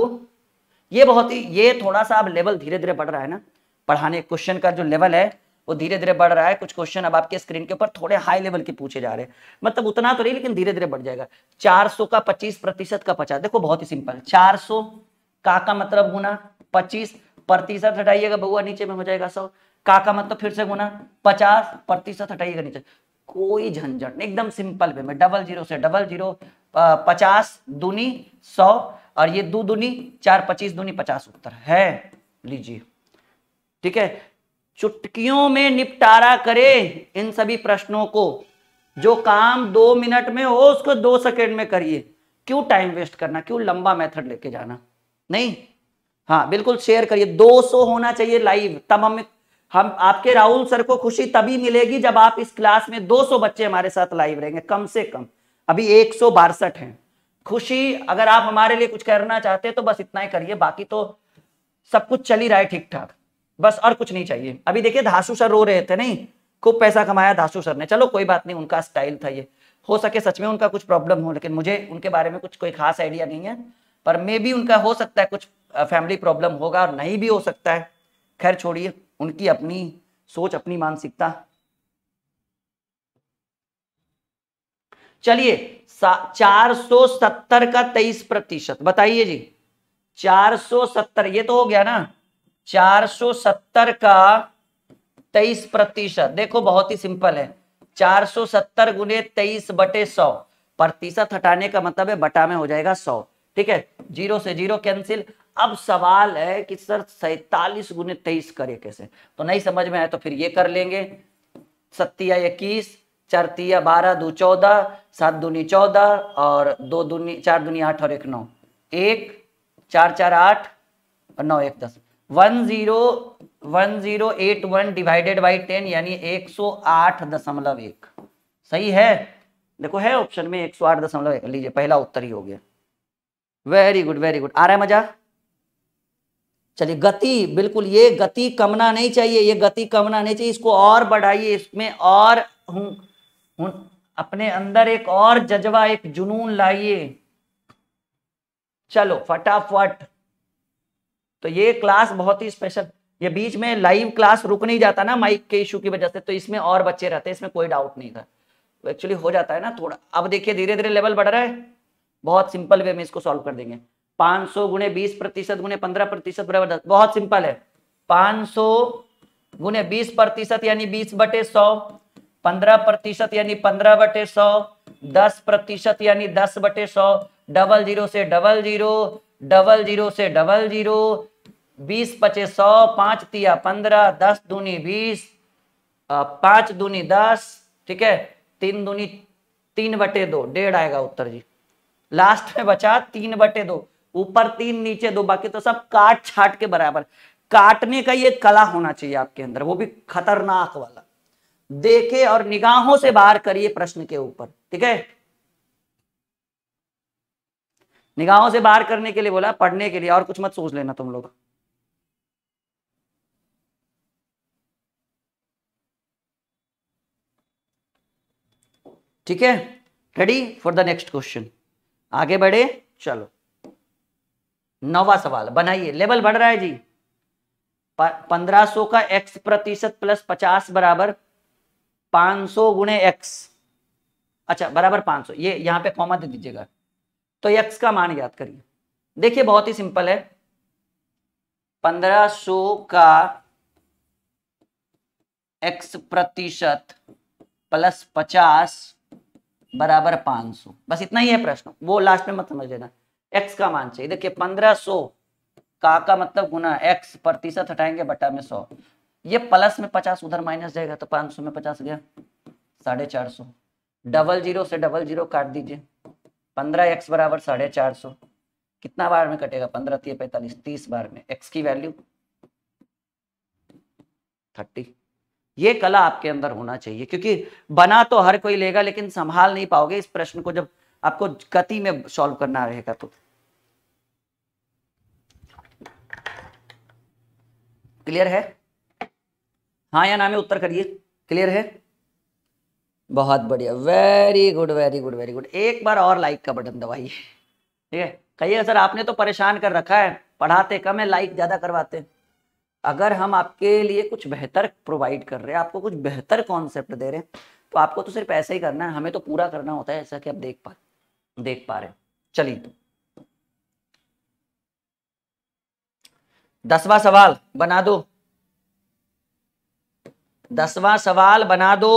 ये बहुत ही ये थोड़ा सा अब लेवल धीरे धीरे बढ़ रहा है ना पढ़ाने क्वेश्चन का जो लेवल है वो धीरे धीरे बढ़ रहा है कुछ क्वेश्चन अब आपके स्क्रीन के ऊपर थोड़े हाई लेवल के पूछे जा रहे हैं मतलब उतना तो नहीं लेकिन धीरे धीरे बढ़ जाएगा 400 का 25 प्रतिशत का पचास देखो बहुत ही सिंपल 400 का का मतलब गुना 25 प्रतिशत हटाइएगा बउआ नीचे में हो जाएगा सौ का का मतलब फिर से गुना पचास प्रतिशत हटाइएगा नीचे कोई झंझट एकदम सिंपल वे में डबल जीरो से डबल जीरो पचास दूनी सौ और ये दो दूनी चार पच्चीस दूनी पचास उत्तर है लीजिए ठीक है चुटकियों में निपटारा करें इन सभी प्रश्नों को जो काम दो मिनट में हो उसको दो सेकेंड में करिए क्यों टाइम वेस्ट करना क्यों लंबा मेथड लेके जाना नहीं हाँ बिल्कुल शेयर करिए 200 होना चाहिए लाइव तब हमें हम आपके राहुल सर को खुशी तभी मिलेगी जब आप इस क्लास में 200 बच्चे हमारे साथ लाइव रहेंगे कम से कम अभी एक सौ हैं खुशी अगर आप हमारे लिए कुछ करना चाहते हैं तो बस इतना ही करिए बाकी तो सब कुछ चल ही रहा है ठीक ठाक बस और कुछ नहीं चाहिए अभी देखिए धासु सर रो रहे थे नहीं खूब पैसा कमाया धासु सर ने चलो कोई बात नहीं उनका स्टाइल था ये हो सके सच में उनका कुछ प्रॉब्लम हो लेकिन मुझे उनके बारे में कुछ कोई खास आइडिया नहीं है पर मे भी उनका हो सकता है कुछ फैमिली प्रॉब्लम होगा और नहीं भी हो सकता है खैर छोड़िए उनकी अपनी सोच अपनी मानसिकता चलिए चार सो सत्तर का तेईस प्रतिशत बताइए जी चार सो सत्तर ये तो हो गया ना चार सो सत्तर का तेईस प्रतिशत देखो बहुत ही सिंपल है चार सौ सत्तर गुने तेईस बटे सौ प्रतिशत हटाने का मतलब है बटा में हो जाएगा सौ ठीक है जीरो से जीरो कैंसिल अब सवाल है कि सर सैतालीस गुने तेईस करे कैसे तो नहीं समझ में आए तो फिर ये कर लेंगे सत्तिया इक्कीस चरतिया बारह दो चौदह सात दूनी चौदह और दो दूनी चार दूनी आठ और एक नौ एक चार चार आठ और नौ एक दस one zero one zero eight one divided by ten यानी एक सौ आठ दशमलव एक सही है देखो है ऑप्शन में एक सौ आठ दशमलव एक लीजिए पहला उत्तर ही हो गया वेरी गुड वेरी गुड आ रहा है मजा चलिए गति बिल्कुल ये गति कमना नहीं चाहिए ये गति कमना नहीं चाहिए इसको और बढ़ाइए इसमें और हूं, हूं, अपने अंदर एक और जज्बा एक जुनून लाइए चलो फटाफट तो ये क्लास बहुत ही स्पेशल ये बीच में लाइव क्लास रुक नहीं जाता ना माइक के इशू की वजह से तो इसमें और बच्चे रहते हैं इसमें कोई डाउट नहीं था तो एक्चुअली हो जाता है ना थोड़ा अब देखिए धीरे धीरे लेवल बढ़ रहा है बहुत सिंपल वे में इसको सॉल्व कर देंगे पांच सौ गुणे बीस प्रतिशत गुणे पंद्रह प्रतिशत बराबर दस बहुत सिंपल है पांच सौ गुणे बीस प्रतिशत यानी बीस बटे सौ पंद्रह प्रतिशत यानी पंद्रह बटे सौ दस प्रतिशत यानी दस बटे सौ डबल जीरो से डबल जीरो डबल जीरो से डबल जीरो बीस पचे सौ पांच तिया पंद्रह दस दूनी बीस पांच दूनी दस ठीक है तीन दूनी तीन बटे दो डेढ़ आएगा उत्तर जी लास्ट में बचा तीन बटे दो ऊपर तीन नीचे दो बाकी तो सब काट छाट के बराबर काटने का ये कला होना चाहिए आपके अंदर वो भी खतरनाक वाला देखे और निगाहों से बाहर करिए प्रश्न के ऊपर ठीक है निगाहों से बाहर करने के लिए बोला पढ़ने के लिए और कुछ मत सोच लेना तुम लोग ठीक है ready for the next question आगे बढ़े चलो नवा सवाल बनाइए लेवल बढ़ रहा है जी पंद्रह सो का एक्स प्रतिशत प्लस पचास बराबर पांच सौ गुणे एक्स अच्छा बराबर पांच सौ ये यहां पे कॉमा दे दीजिएगा तो एक्स का मान याद करिए देखिए बहुत ही सिंपल है पंद्रह सो का एक्स प्रतिशत प्लस पचास बराबर पांच सौ बस इतना ही है प्रश्न वो लास्ट में मत समझ लेना एक्स का मान चाहिए देखिए पंद्रह सो का का मतलब गुना एक्स प्रतिशत हटाएंगे बटा में सौ ये प्लस में पचास उधर माइनस जाएगा तो पाँच सौ में पचास गया साढ़े चार सौ डबल जीरो से डबल जीरो काट दीजिए पंद्रह एक्स बराबर साढ़े चार सौ कितना बार में कटेगा पंद्रह तीन पैंतालीस तीस बार में एक्स की वैल्यू थर्टी ये कला आपके अंदर होना चाहिए क्योंकि बना तो हर कोई लेगा लेकिन संभाल नहीं पाओगे इस प्रश्न को जब आपको गति में सॉल्व करना रहेगा तो क्लियर है हाँ या ना में उत्तर करिए क्लियर है बहुत बढ़िया very good very good very good एक बार और लाइक का बटन दबाइए ठीक है कहिए सर आपने तो परेशान कर रखा है पढ़ाते कम है लाइक ज़्यादा करवाते हैं अगर हम आपके लिए कुछ बेहतर प्रोवाइड कर रहे हैं आपको कुछ बेहतर कॉन्सेप्ट दे रहे हैं तो आपको तो सिर्फ ऐसा ही करना है हमें तो पूरा करना होता है ऐसा कि आप देख पा देख पा रहे हैं चलिए तो दसवा सवाल बना दो दसवा सवाल बना दो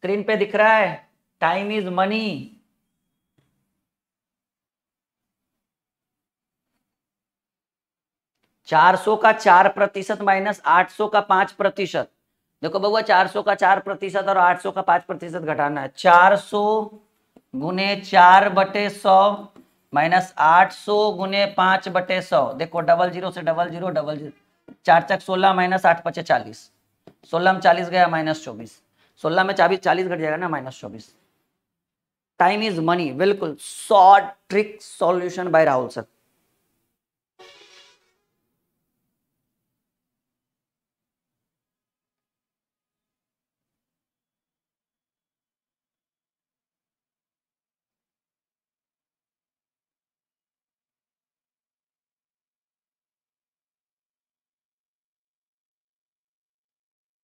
स्क्रीन पे दिख रहा है टाइम इज मनी चार सौ का चार प्रतिशत माइनस आठ सौ का पांच प्रतिशत देखो बबुआ चार सौ का चार प्रतिशत और आठ सौ का पांच प्रतिशत घटाना है चार सौ गुने चार बटे सौ माइनस आठ सौ गुने पांच बटे सौ देखो डबल जीरो से डबल जीरो डबल जीरो चार चक सोलह माइनस आठ पचे चालीस सोलह में चालीस गया माइनस चौबीस सोलह में चालीस चालीस घट जाएगा ना माइनस चौबीस टाइम इज मनी बिल्कुल short trick solution by Rahul sir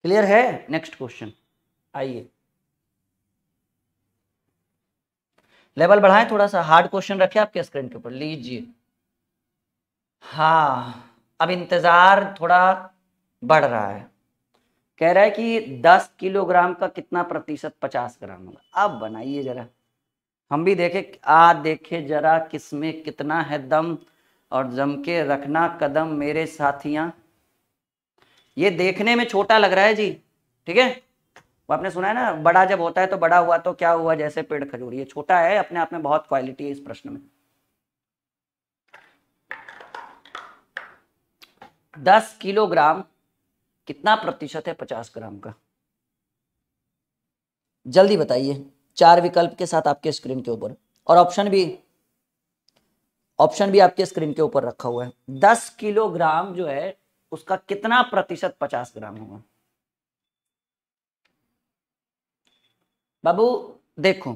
clear है नेक्स्ट क्वेश्चन आइए लेवल बढ़ाएं थोड़ा सा हार्ड क्वेश्चन रखे आपके स्क्रीन के ऊपर लीजिए हाँ अब इंतजार थोड़ा बढ़ रहा है कह रहा है कि 10 किलोग्राम का कितना प्रतिशत 50 ग्राम होगा अब बनाइए जरा हम भी देखे आ देखे जरा किसमें कितना है दम और जम के रखना कदम मेरे साथियां ये देखने में छोटा लग रहा है जी ठीक है वो आपने सुना है ना बड़ा जब होता है तो बड़ा हुआ तो क्या हुआ जैसे पेड़ खजूर ये छोटा है अपने आप में बहुत क्वालिटी है इस प्रश्न में दस किलोग्राम कितना प्रतिशत है पचास ग्राम का जल्दी बताइए चार विकल्प के साथ आपके स्क्रीन के ऊपर और ऑप्शन भी ऑप्शन भी आपके स्क्रीन के ऊपर रखा हुआ है दस किलोग्राम जो है उसका कितना प्रतिशत पचास ग्राम होगा बाबू देखो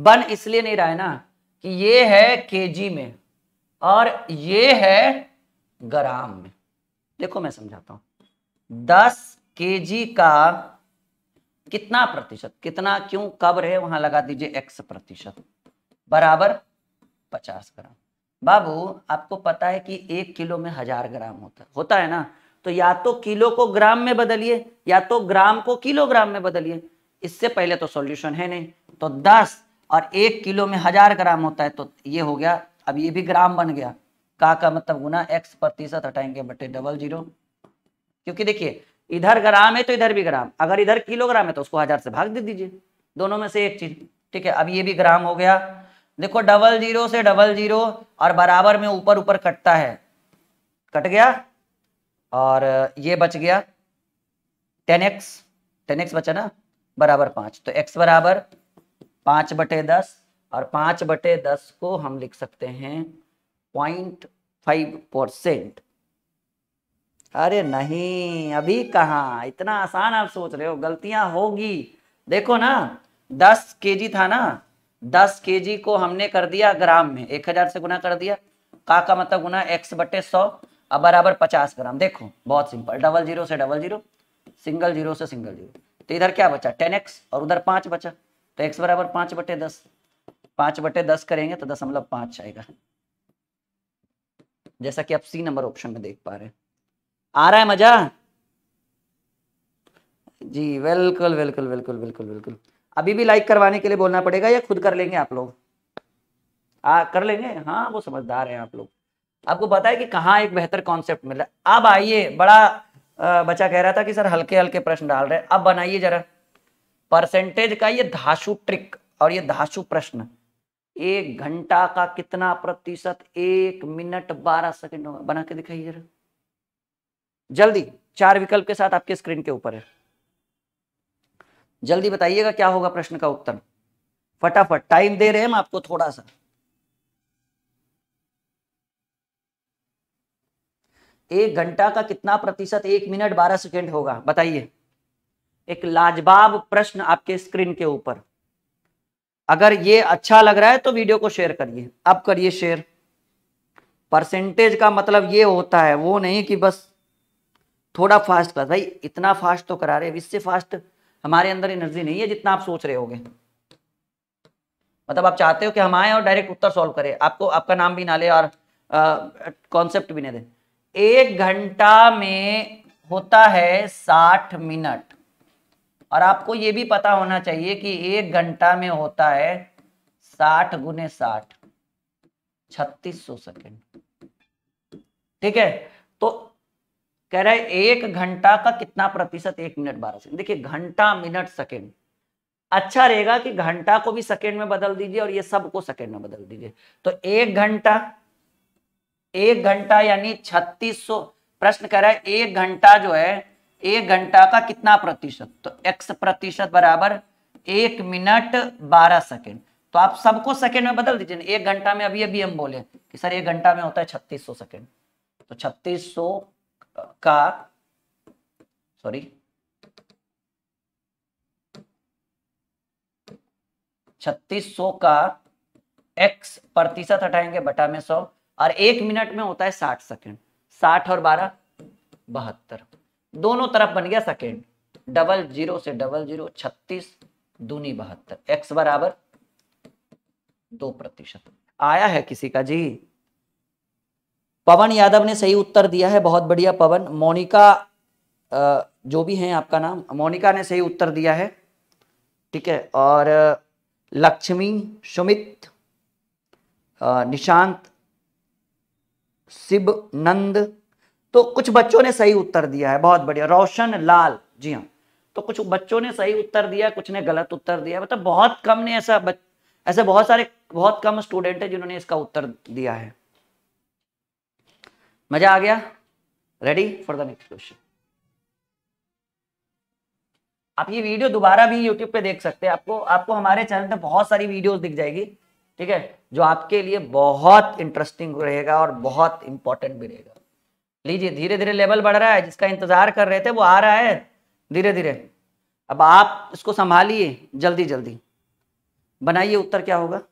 बन इसलिए नहीं रहा है ना कि ये है केजी में और ये है ग्राम में देखो मैं समझाता हूं दस केजी का कितना प्रतिशत कितना क्यों कब रहे वहां लगा दीजिए एक्स प्रतिशत बराबर पचास ग्राम बाबू आपको पता है कि एक किलो में हजार ग्राम होता होता है ना तो या तो किलो को ग्राम में बदलिए या तो ग्राम को किलोग्राम में बदलिए इससे पहले तो सॉल्यूशन है नहीं तो दस और एक किलो में हजार ग्राम होता है तो ये हो गया अब ये भी ग्राम बन गया का का मतलब गुना एक्स प्रतिशत हटाएंगे बटे डबल जीरो क्योंकि देखिए इधर ग्राम है तो इधर भी ग्राम अगर इधर किलोग्राम है तो उसको हजार से भाग दे दीजिए दोनों में से एक चीज ठीक है अब ये भी ग्राम हो गया देखो डबल जीरो से डबल जीरो और बराबर में ऊपर ऊपर कटता है कट गया और ये बच गया टेन एक्स टेन एक्स बचा ना बराबर पांच तो एक्स बराबर पांच बटे दस और पांच बटे दस को हम लिख सकते हैं पॉइंट फाइव परसेंट अरे नहीं अभी कहा इतना आसान आप सोच रहे हो गलतियां होगी देखो ना दस केजी था ना दस के जी को हमने कर दिया ग्राम में एक हजार से गुना कर दिया का का मतलब गुना एक्स बटे सौ अब बराबर पचास ग्राम देखो बहुत सिंपल डबल जीरो से डबल जीरो सिंगल जीरो से सिंगल जीरो तो इधर क्या बचा टेन एक्स और उधर पांच बचा तो एक्स बराबर पांच बटे दस पांच बटे दस करेंगे तो दस मतलब पांच आएगा जैसा कि आप सी नंबर ऑप्शन में देख पा रहे आ रहा है मजा जी बिल्कुल बिल्कुल बिल्कुल बिल्कुल बिल्कुल अभी भी लाइक करवाने के लिए बोलना पड़ेगा या खुद कर लेंगे आप लोग आ, कर लेंगे हाँ वो समझदार हैं आप लोग आपको पता है कि कहाँ एक बेहतर कॉन्सेप्ट मिला अब आइए बड़ा बच्चा कह रहा था कि सर हल्के हल्के प्रश्न डाल रहे हैं अब बनाइए जरा परसेंटेज का ये धाशु ट्रिक और ये धाशु प्रश्न एक घंटा का कितना प्रतिशत एक मिनट बारह सेकेंड बना के दिखाइए जरा जल्दी चार विकल्प के साथ आपके स्क्रीन के ऊपर है जल्दी बताइएगा क्या होगा प्रश्न का उत्तर फटाफट टाइम दे रहे हैं हम आपको थोड़ा सा एक घंटा का कितना प्रतिशत एक मिनट बारह सेकेंड होगा बताइए एक लाजवाब प्रश्न आपके स्क्रीन के ऊपर अगर ये अच्छा लग रहा है तो वीडियो को शेयर करिए अब करिए शेयर परसेंटेज का मतलब ये होता है वो नहीं कि बस थोड़ा फास्ट कर भाई इतना फास्ट तो करा रहे इससे फास्ट हमारे अंदर एनर्जी नहीं है जितना आप सोच रहे होगे मतलब आप चाहते हो कि हम आए और डायरेक्ट उत्तर सॉल्व करें आपको आपका नाम भी ना ले और कॉन्सेप्ट भी ना दे एक घंटा में होता है साठ मिनट और आपको ये भी पता होना चाहिए कि एक घंटा में होता है साठ गुने साठ छत्तीस सौ सेकेंड ठीक है तो कह रहा है एक घंटा का कितना प्रतिशत एक मिनट बारह सेकंड देखिए घंटा मिनट सेकंड अच्छा रहेगा कि घंटा को भी सेकंड में बदल दीजिए और ये सब को सेकंड में बदल दीजिए तो एक घंटा एक घंटा यानी छत्तीस प्रश्न कह रहा है एक घंटा जो है एक घंटा का कितना प्रतिशत तो एक्स प्रतिशत बराबर एक मिनट बारह सेकेंड तो आप सबको सेकेंड में बदल दीजिए एक घंटा में अभी अभी हम बोले कि सर एक घंटा में होता है छत्तीस सौ सेकेंड तो छत्तीस सौ का सॉरी छत्तीस सौ का x प्रतिशत हटाएंगे बटा में सौ और एक मिनट में होता है साठ सेकेंड साठ और बारह बहत्तर दोनों तरफ बन गया सेकेंड डबल जीरो से डबल जीरो छत्तीस दूनी बहत्तर एक्स बराबर दो प्रतिशत आया है किसी का जी पवन यादव ने सही उत्तर दिया है बहुत बढ़िया पवन मोनिका जो भी हैं आपका नाम मोनिका ने सही उत्तर दिया है ठीक है और लक्ष्मी सुमित निशांत शिव नंद तो कुछ बच्चों ने सही उत्तर दिया है बहुत बढ़िया रोशन लाल जी हाँ तो कुछ बच्चों ने सही उत्तर दिया कुछ ने गलत उत्तर दिया मतलब बहुत कम ने ऐसा ऐसे बहुत सारे बहुत कम स्टूडेंट है जिन्होंने इसका उत्तर दिया है मजा आ गया ready for the next question आप ये वीडियो दोबारा भी यूट्यूब पे देख सकते हैं आपको आपको हमारे चैनल पे बहुत सारी वीडियोस दिख जाएगी ठीक है जो आपके लिए बहुत इंटरेस्टिंग रहेगा और बहुत इंपॉर्टेंट भी रहेगा लीजिए धीरे धीरे लेवल बढ़ रहा है जिसका इंतजार कर रहे थे वो आ रहा है धीरे धीरे अब आप इसको संभालिए जल्दी जल्दी बनाइए उत्तर क्या होगा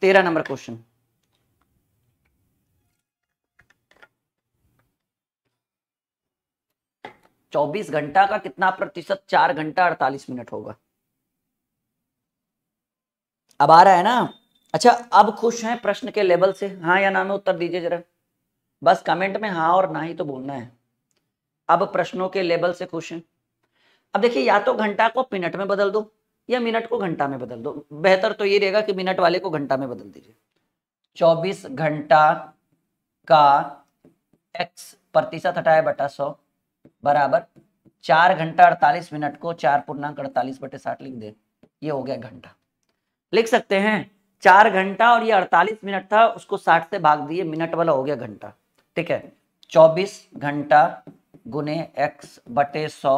तेरह नंबर क्वेश्चन 24 घंटा का कितना प्रतिशत चार घंटा 48 मिनट होगा अब आ रहा है ना अच्छा अब खुश हैं प्रश्न के लेवल से हाँ या ना में उत्तर दीजिए जरा बस कमेंट में हाँ और ना ही तो बोलना है अब प्रश्नों के लेवल से खुश हैं अब देखिए या तो घंटा को मिनट में बदल दो या मिनट को घंटा में बदल दो बेहतर तो ये रहेगा कि मिनट वाले को घंटा में बदल दीजिए 24 घंटा का x प्रतिशत हटाए बटा सौ बराबर चार घंटा अड़तालीस मिनट को चार पूर्णांक अड़तालीस बटे साठ लिख दे ये हो गया घंटा लिख सकते हैं चार घंटा और ये अड़तालीस मिनट था उसको साठ से भाग दिए मिनट वाला हो गया घंटा ठीक है चौबीस घंटा गुने एक्स बटे सौ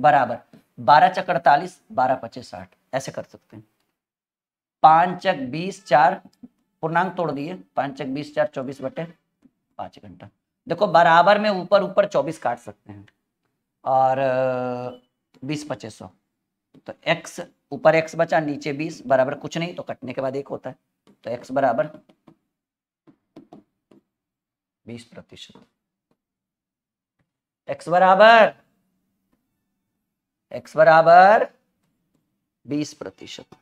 बराबर बारह चक अड़तालीस बारह पचे साठ ऐसे कर सकते हैं पांच चक बीस चार पूर्णांक तोड़ दिए पांच चक बीस चार चौबीस बटे पांच घंटा देखो बराबर में ऊपर ऊपर चौबीस काट सकते हैं और बीस पच्चीस सौ तो एक्स ऊपर एक्स बचा नीचे बीस बराबर कुछ नहीं तो कटने के बाद एक होता है तो एक्स बराबर बीस प्रतिशत एक्स बराबर एक्स बराबर बीस प्रतिशत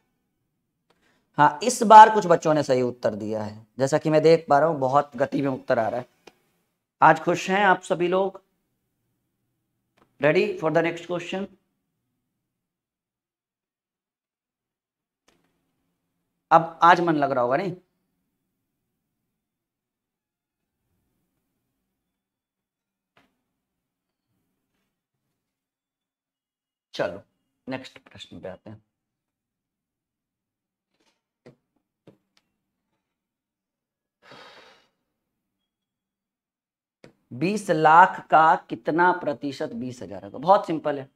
हाँ इस बार कुछ बच्चों ने सही उत्तर दिया है जैसा कि मैं देख पा रहा हूं बहुत गति में उत्तर आ रहा है आज खुश हैं आप सभी लोग ready for the next question अब आज मन लग रहा होगा नहीं चलो नेक्स्ट प्रश्न पे आते हैं बीस लाख का कितना प्रतिशत बीस हजार होगा बहुत सिंपल है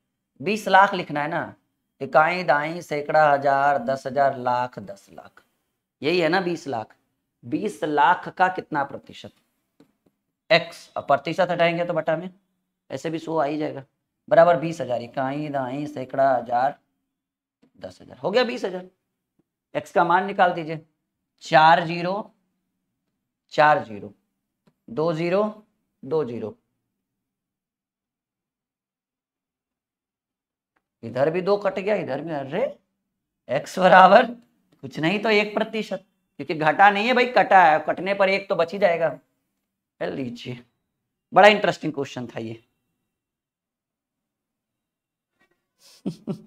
बीस लाख लिखना है ना इकाई दाई सैकड़ा हजार दस हजार लाख दस लाख यही है ना बीस लाख बीस लाख का कितना प्रतिशत एक्स प्रतिशत हटाएंगे तो बटा में ऐसे भी सो आ ही जाएगा बराबर बीस हजार इकाई दाई सैकड़ा हजार दस हजार हो गया बीस हजार एक्स का मान निकाल दीजिए चार जीरो चार जीरो दो जीरो दो जीरो इधर भी दो कट गया इधर भी अरे एक्स बराबर कुछ नहीं तो एक प्रतिशत क्योंकि घटा नहीं है भाई कटा है कटने पर एक तो बच ही जाएगा लीजिए बड़ा इंटरेस्टिंग क्वेश्चन था ये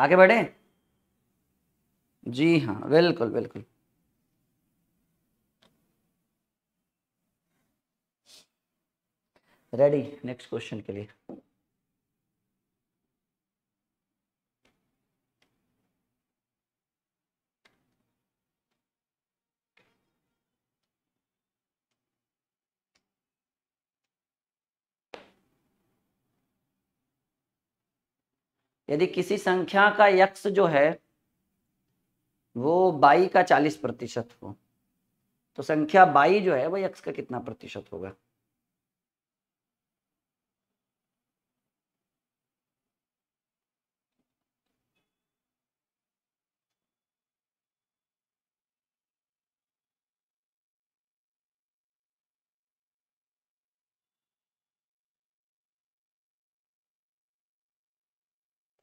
आगे बढ़े जी हाँ बिल्कुल बिल्कुल रेडी नेक्स्ट क्वेश्चन के लिए यदि किसी संख्या का यक्ष जो है वो बाई का चालीस प्रतिशत हो तो संख्या बाई जो है वह यक्स का कितना प्रतिशत होगा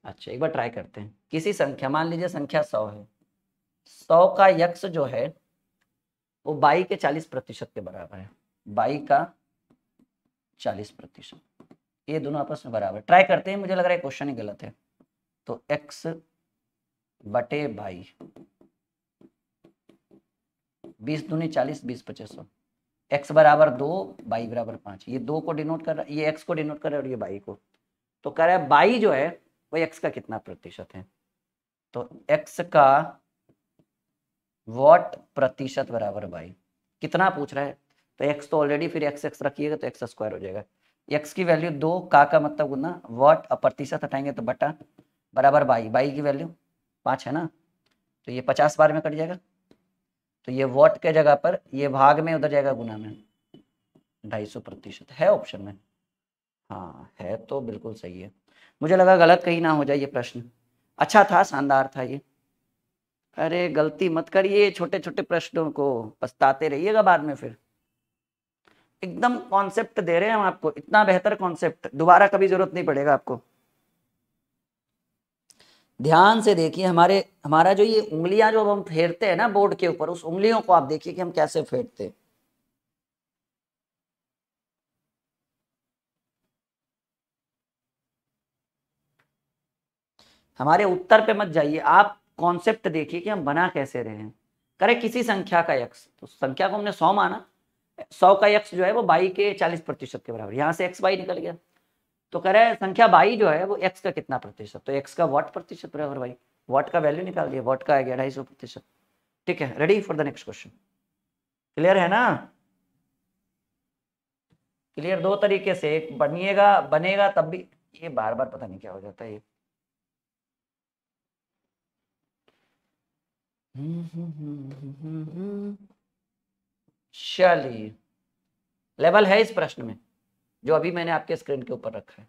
अच्छा एक बार ट्राई करते हैं किसी संख्या मान लीजिए संख्या सौ है सौ का यक्ष जो है वो बाई के चालीस प्रतिशत के बराबर है बाई का चालीस प्रतिशत ये दोनों आपस में बराबर ट्राई करते हैं मुझे लग रहा है क्वेश्चन ही गलत है तो एक्स बटे बाई बीस दूनी चालीस बीस पच्चीस सौ एक्स बराबर दो बाई बराबर पांच ये दो को डिनोट कर रहा है ये एक्स को डिनोट कर रहा है और ये बाई को तो कह रहा है बाई जो है वो एक्स का कितना प्रतिशत है तो एक्स का वॉट प्रतिशत बराबर बाई कितना पूछ रहा है तो एक्स तो ऑलरेडी फिर एक्स एक्स रखिएगा तो एक्स स्क्वायर हो जाएगा एक्स की वैल्यू दो का का मतलब गुना वॉट प्रतिशत हटाएंगे तो बटा बराबर बाई बाई की वैल्यू पाँच है ना तो ये पचास बार में कट जाएगा तो ये वॉट के जगह पर ये भाग में उधर जाएगा गुना में ढाई सौ प्रतिशत है ऑप्शन में हाँ है तो बिल्कुल सही है मुझे लगा गलत कहीं ना हो जाए ये प्रश्न अच्छा था शानदार था ये अरे गलती मत करिए छोटे छोटे प्रश्नों को पछताते रहिएगा बाद में फिर एकदम कॉन्सेप्ट दे रहे हैं हम आपको इतना बेहतर कॉन्सेप्ट दोबारा कभी जरूरत नहीं पड़ेगा आपको ध्यान से देखिए हमारे हमारा जो ये उंगलियां जो हम फेरते हैं ना बोर्ड के ऊपर उस उंगलियों को आप देखिए कि हम कैसे फेरते हैं हमारे उत्तर पे मत जाइए आप कॉन्सेप्ट देखिए कि हम बना कैसे रहे हैं करें किसी संख्या का यक्ष तो संख्या को हमने सौ माना सौ का यक्ष जो है वो बाई के चालीस प्रतिशत के बराबर यहाँ से एक्स बाई निकल गया तो करे संख्या बाई जो है वो एक्स का कितना प्रतिशत तो एक्स का वॉट प्रतिशत बराबर भाई वॉट का वैल्यू निकाल दिया वॉट का आ गया ढाई प्रतिशत ठीक है ready for the next question clear है ना क्लियर दो तरीके से एक बनिएगा बनेगा तब भी ये बार बार पता नहीं क्या हो जाता है ये चलिए लेवल है इस प्रश्न में जो अभी मैंने आपके स्क्रीन के ऊपर रखा है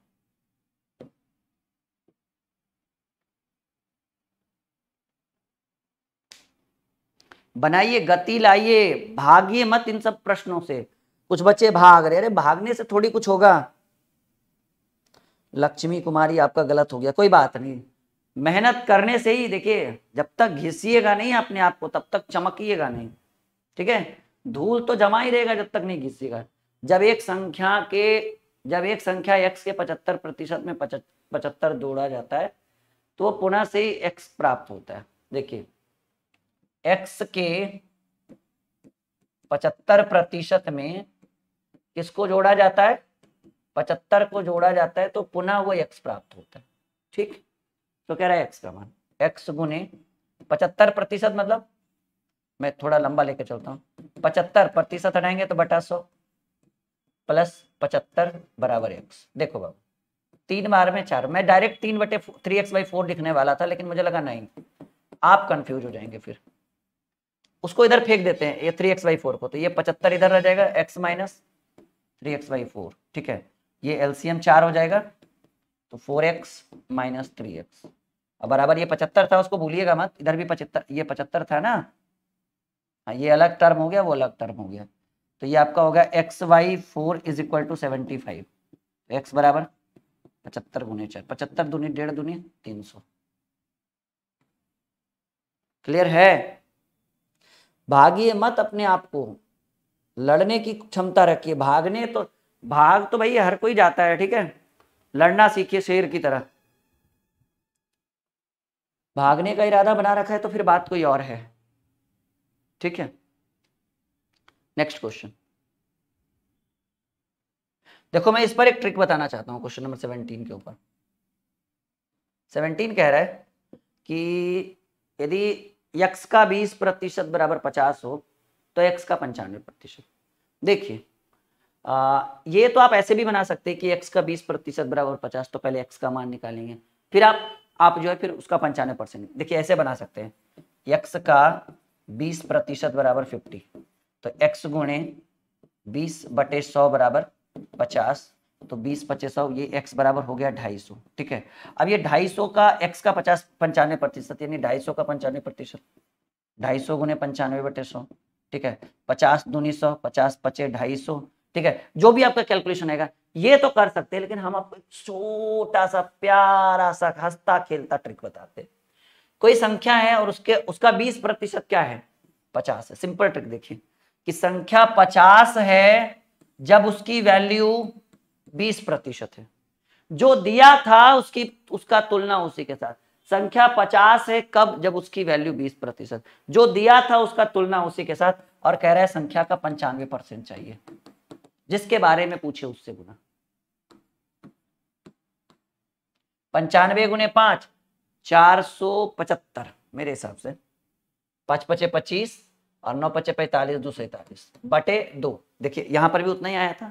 बनाइए गति लाइए भागिए मत इन सब प्रश्नों से कुछ बच्चे भाग रहे अरे भागने से थोड़ी कुछ होगा लक्ष्मी कुमारी आपका गलत हो गया कोई बात नहीं मेहनत करने से ही देखिए जब तक घिसिएगा नहीं अपने आप को तब तक चमकिएगा नहीं ठीक है धूल तो जमा ही रहेगा जब तक नहीं घिसेगा जब एक संख्या के जब एक संख्या एक्स के पचहत्तर प्रतिशत में पचहत्तर जोड़ा जाता है तो पुनः से ही एक्स प्राप्त होता है देखिए एक्स के पचहत्तर प्रतिशत में किसको जोड़ा जाता है पचहत्तर को जोड़ा जाता है तो पुनः वो एक्स प्राप्त होता है ठीक तो कह रहा है एक्स का मान एक्स गुने पचहत्तर प्रतिशत मतलब मैं थोड़ा लंबा लेकर चलता हूँ पचहत्तर प्रतिशत हटाएंगे तो बटा सौ प्लस पचहत्तर बराबर एक्स देखो बाबू तीन बार में चार मैं डायरेक्ट तीन बटे थ्री एक्स बाई फोर लिखने वाला था लेकिन मुझे लगा नहीं आप कंफ्यूज हो जाएंगे फिर उसको इधर फेंक देते हैं ये थ्री एक्स बाई फोर को तो ये पचहत्तर इधर रह जाएगा x minus three x by four ठीक है ये एलसीएम चार हो जाएगा तो four x minus three x बराबर ये पचहत्तर था उसको भूलिएगा मत इधर भी पचहत्तर ये पचहत्तर था ना हाँ ये अलग टर्म हो गया वो अलग टर्म हो गया तो ये आपका होगा x y four is equal to seventy five x बराबर पचहत्तर गुने चार पचहत्तर दूनी डेढ़ दूनी तीन सौ क्लियर है भागिए मत अपने आप को लड़ने की क्षमता रखिए भागने तो भाग तो भाई हर कोई जाता है ठीक है लड़ना सीखिए शेर की तरह भागने का इरादा बना रखा है तो फिर बात कोई और है ठीक है नेक्स्ट क्वेश्चन देखो मैं इस पर एक ट्रिक बताना चाहता हूं क्वेश्चन नंबर सेवनटीन के ऊपर सेवनटीन कह रहा है कि यदि यक्स का बीस प्रतिशत बराबर पचास हो तो यक्स का पंचानवे प्रतिशत देखिए ये तो आप ऐसे भी बना सकते हैं कि एक्स का बीस प्रतिशत बराबर पचास तो पहले एक्स का मान निकालेंगे फिर आप आप जो है फिर उसका पंचानवे परसेंट देखिए ऐसे बना सकते हैं एक्स का बीस प्रतिशत बराबर फिफ्टी तो एक्स गुणे बीस बटे सौ बराबर पचास तो बीस पच्चीस सौ ये एक्स बराबर हो गया ढाई सौ ठीक है अब ये ढाई सौ का एक्स का पचास पंचानवे प्रतिशत यानी ढाई सौ का पंचानवे प्रतिशत ढाई सौ गुणे पंचानवे बटे सौ ठीक है पचास दूनी सौ पचास पचे ढाई सौ ठीक है जो भी आपका कैलकुलेशन आएगा ये तो कर सकते हैं लेकिन हम आपको एक छोटा सा प्यारा सा हंसता खेलता ट्रिक बताते हैं कोई संख्या है और उसके उसका बीस प्रतिशत क्या है पचास है सिंपल ट्रिक देखिए कि संख्या पचास है जब उसकी वैल्यू बीस प्रतिशत है जो दिया था उसकी उसका तुलना उसी के साथ संख्या पचास है कब जब उसकी वैल्यू बीस प्रतिशत जो दिया था उसका तुलना उसी के साथ और कह रहा है संख्या का पंचानवे परसेंट चाहिए जिसके बारे में पूछे उससे गुना पंचानवे गुने पांच चार सौ पचहत्तर मेरे हिसाब से पांच पचे पच्चीस और नौ पचे पैतालीस दो सैतालीस बटे दो देखिए यहां पर भी उतना ही आया था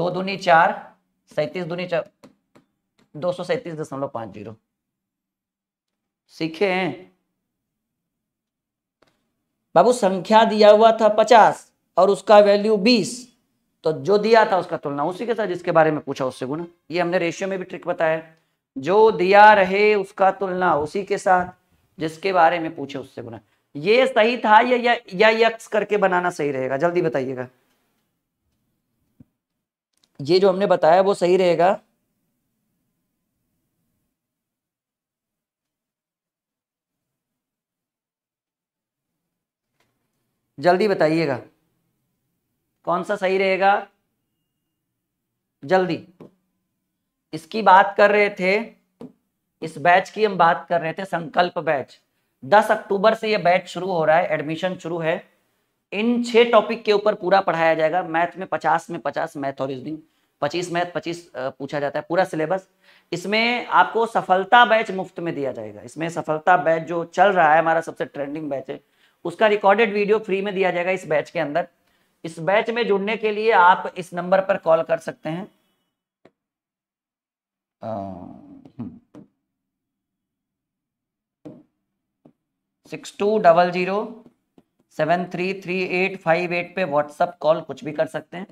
दो दूनी चार सैतीस दूनी चार दो सौ सैतीस दशमलव पांच जीरो सीखे हैं बाबू संख्या दिया हुआ था पचास और उसका वैल्यू बीस तो जो दिया था उसका तुलना उसी के साथ जिसके बारे में पूछा उससे गुना ये हमने रेशियो में भी ट्रिक बताया जो दिया रहे उसका तुलना उसी के साथ जिसके बारे में पूछे उससे गुना ये सही था या या, या यक्स करके बनाना सही रहेगा जल्दी बताइएगा ये जो हमने बताया वो सही रहेगा जल्दी बताइएगा कौन सा सही रहेगा जल्दी इसकी बात कर रहे थे इस बैच की हम बात कर रहे थे संकल्प बैच 10 अक्टूबर से ये बैच शुरू हो रहा है एडमिशन शुरू है इन छह टॉपिक के ऊपर पूरा पढ़ाया जाएगा मैथ में 50 में 50 मैथ और रीजनिंग 25 मैथ 25 पूछा जाता है पूरा सिलेबस इसमें आपको सफलता बैच मुफ्त में दिया जाएगा इसमें सफलता बैच जो चल रहा है हमारा सबसे ट्रेंडिंग बैच है उसका रिकॉर्डेड वीडियो फ्री में दिया जाएगा इस बैच के अंदर इस बैच में जुड़ने के लिए आप इस नंबर पर कॉल कर सकते हैं hmm. Six two double zero seven three three eight five eight पे व्हाट्सअप कॉल कुछ भी कर सकते हैं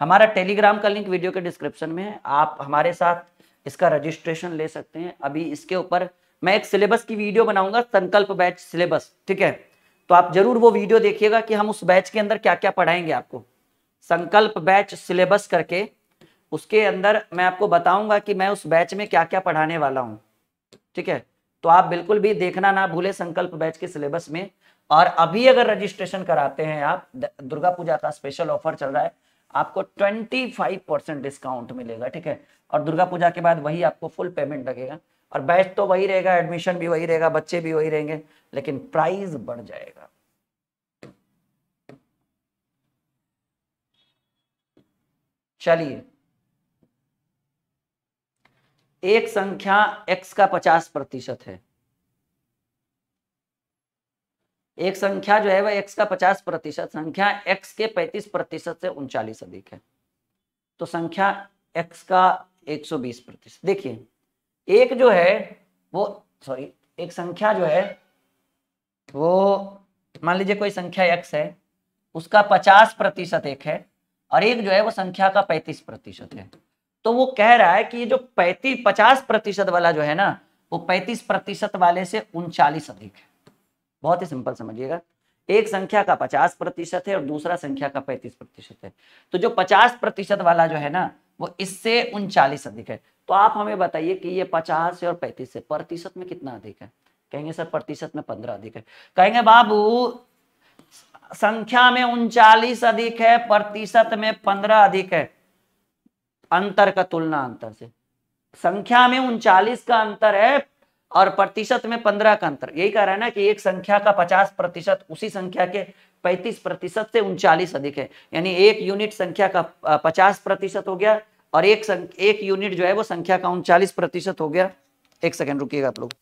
हमारा टेलीग्राम का लिंक वीडियो के डिस्क्रिप्शन में है आप हमारे साथ इसका रजिस्ट्रेशन ले सकते हैं अभी इसके ऊपर मैं एक सिलेबस की वीडियो बनाऊंगा संकल्प बैच सिलेबस ठीक है तो आप जरूर वो वीडियो देखिएगा कि हम उस बैच के अंदर क्या क्या पढ़ाएंगे आपको संकल्प बैच सिलेबस करके उसके अंदर मैं आपको बताऊंगा कि मैं उस बैच में क्या क्या पढ़ाने वाला हूं ठीक है तो आप बिल्कुल भी देखना ना भूले संकल्प बैच के सिलेबस में और अभी अगर रजिस्ट्रेशन कराते हैं आप दुर्गा पूजा का स्पेशल ऑफर चल रहा है आपको 25 परसेंट डिस्काउंट मिलेगा ठीक है और दुर्गा पूजा के बाद वही आपको फुल पेमेंट लगेगा और बैच तो वही रहेगा एडमिशन भी वही रहेगा बच्चे भी वही रहेंगे लेकिन प्राइस बढ़ जाएगा चलिए एक संख्या x का 50 प्रतिशत है एक संख्या जो है वह x का 50 प्रतिशत संख्या x के 35 प्रतिशत से उनचालीस अधिक है तो संख्या x का 120 प्रतिशत देखिए एक जो है वो सॉरी एक संख्या जो है वो मान लीजिए कोई संख्या x है उसका 50 प्रतिशत एक है और एक जो है वो संख्या का 35 प्रतिशत है तो वो कह रहा है कि ये जो पैंतीस पचास प्रतिशत वाला जो है ना वो पैंतीस प्रतिशत वाले से उनचालीस अधिक है बहुत ही सिंपल समझिएगा एक संख्या का पचास प्रतिशत है और दूसरा संख्या का पैंतीस प्रतिशत है तो जो पचास प्रतिशत वाला जो है ना वो इससे उनचालीस अधिक है तो आप हमें बताइए कि ये पचास से और पैंतीस से प्रतिशत में कितना अधिक है कहेंगे सर प्रतिशत में पंद्रह अधिक है कहेंगे बाबू संख्या में उनचालीस अधिक है प्रतिशत में पंद्रह अधिक है अंतर का तुलना अंतर से संख्या में उनचालीस का अंतर है और प्रतिशत में पंद्रह का अंतर यही कह रहा है ना कि एक संख्या का पचास प्रतिशत उसी संख्या के पैंतीस प्रतिशत से उनचालीस अधिक है यानी एक यूनिट संख्या का पचास प्रतिशत हो गया और एक एक यूनिट जो है वो संख्या का उनचालीस प्रतिशत हो गया एक सेकेंड रुकिएगा आप लोग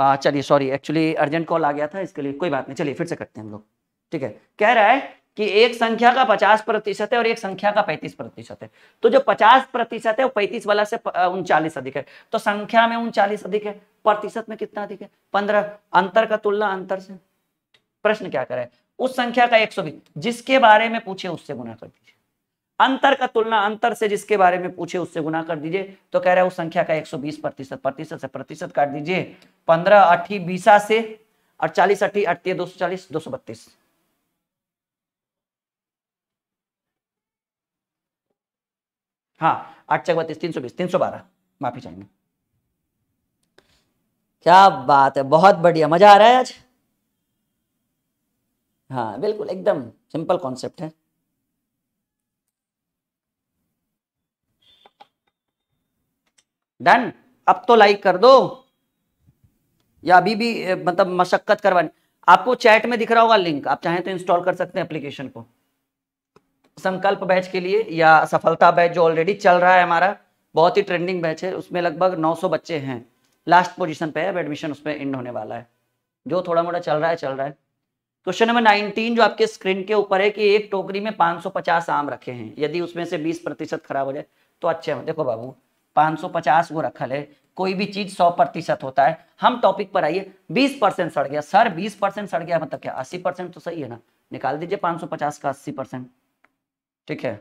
चलिए सॉरी एक्चुअली अर्जेंट कॉल आ गया था इसके लिए कोई बात नहीं चलिए फिर से करते हैं हम लोग ठीक है कह रहा है कि एक संख्या का 50 प्रतिशत है और एक संख्या का 35 प्रतिशत है तो जो 50 प्रतिशत है वो 35 वाला से उनचालीस अधिक है तो संख्या में उनचालीस अधिक है प्रतिशत में कितना अधिक है 15 अंतर का तुलना अंतर से प्रश्न क्या करे उस संख्या का एक जिसके बारे में पूछे उससे गुना कर दीजिए अंतर का तुलना अंतर से जिसके बारे में पूछे उससे गुना कर दीजिए तो कह रहा है उस संख्या का 120 प्रतिशत प्रतिशत से प्रतिशत काट दीजिए पंद्रह अट्ठी बीसा से और चालीस अट्ठी अट्ठी दो सौ चालीस दो सौ बत्तीस हाँ आठ चार बत्तीस तीन सौ बीस तीन सौ बारह माफी चाहेंगे क्या बात है बहुत बढ़िया मजा आ रहा है आज हाँ बिल्कुल एकदम सिंपल कॉन्सेप्ट है डन अब तो लाइक कर दो या अभी भी मतलब मशक्कत करवानी आपको चैट में दिख रहा होगा लिंक आप चाहें तो इंस्टॉल कर सकते हैं एप्लीकेशन को संकल्प बैच के लिए या सफलता बैच जो ऑलरेडी चल रहा है हमारा बहुत ही ट्रेंडिंग बैच है उसमें लगभग 900 बच्चे हैं लास्ट पोजीशन पे है अब एडमिशन उसमें एंड होने वाला है जो थोड़ा मोटा चल रहा है चल रहा है क्वेश्चन नंबर नाइनटीन जो आपके स्क्रीन के ऊपर है कि एक टोकरी में 550 आम रखे हैं यदि उसमें से बीस प्रतिशत खराब हो जाए तो अच्छे हैं देखो बाबू 550 वो रखल है कोई भी चीज 100 प्रतिशत होता है हम टॉपिक पर आइए 20 परसेंट सड़ गया सर 20 परसेंट सड़ गया मतलब क्या 80 परसेंट तो सही है ना निकाल दीजिए 550 का 80 परसेंट ठीक है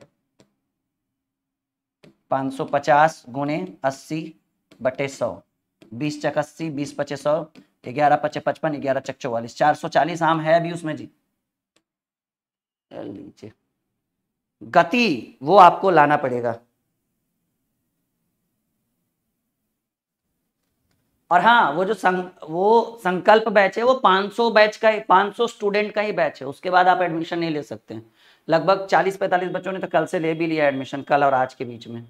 550 गुणे अस्सी बटे सौ बीस चक अस्सी बीस पचे सौ ग्यारह पचे पचपन ग्यारह चक चौवालीस चार सौ चालीस आम है अभी उसमें जी लीजिए गति वो आपको लाना पड़ेगा और हाँ वो जो संग वो संकल्प बैच है वो 500 बैच का ही 500 स्टूडेंट का ही बैच है उसके बाद आप एडमिशन नहीं ले सकते हैं लगभग 40-45 बच्चों ने तो कल से ले भी लिया एडमिशन कल और आज के बीच में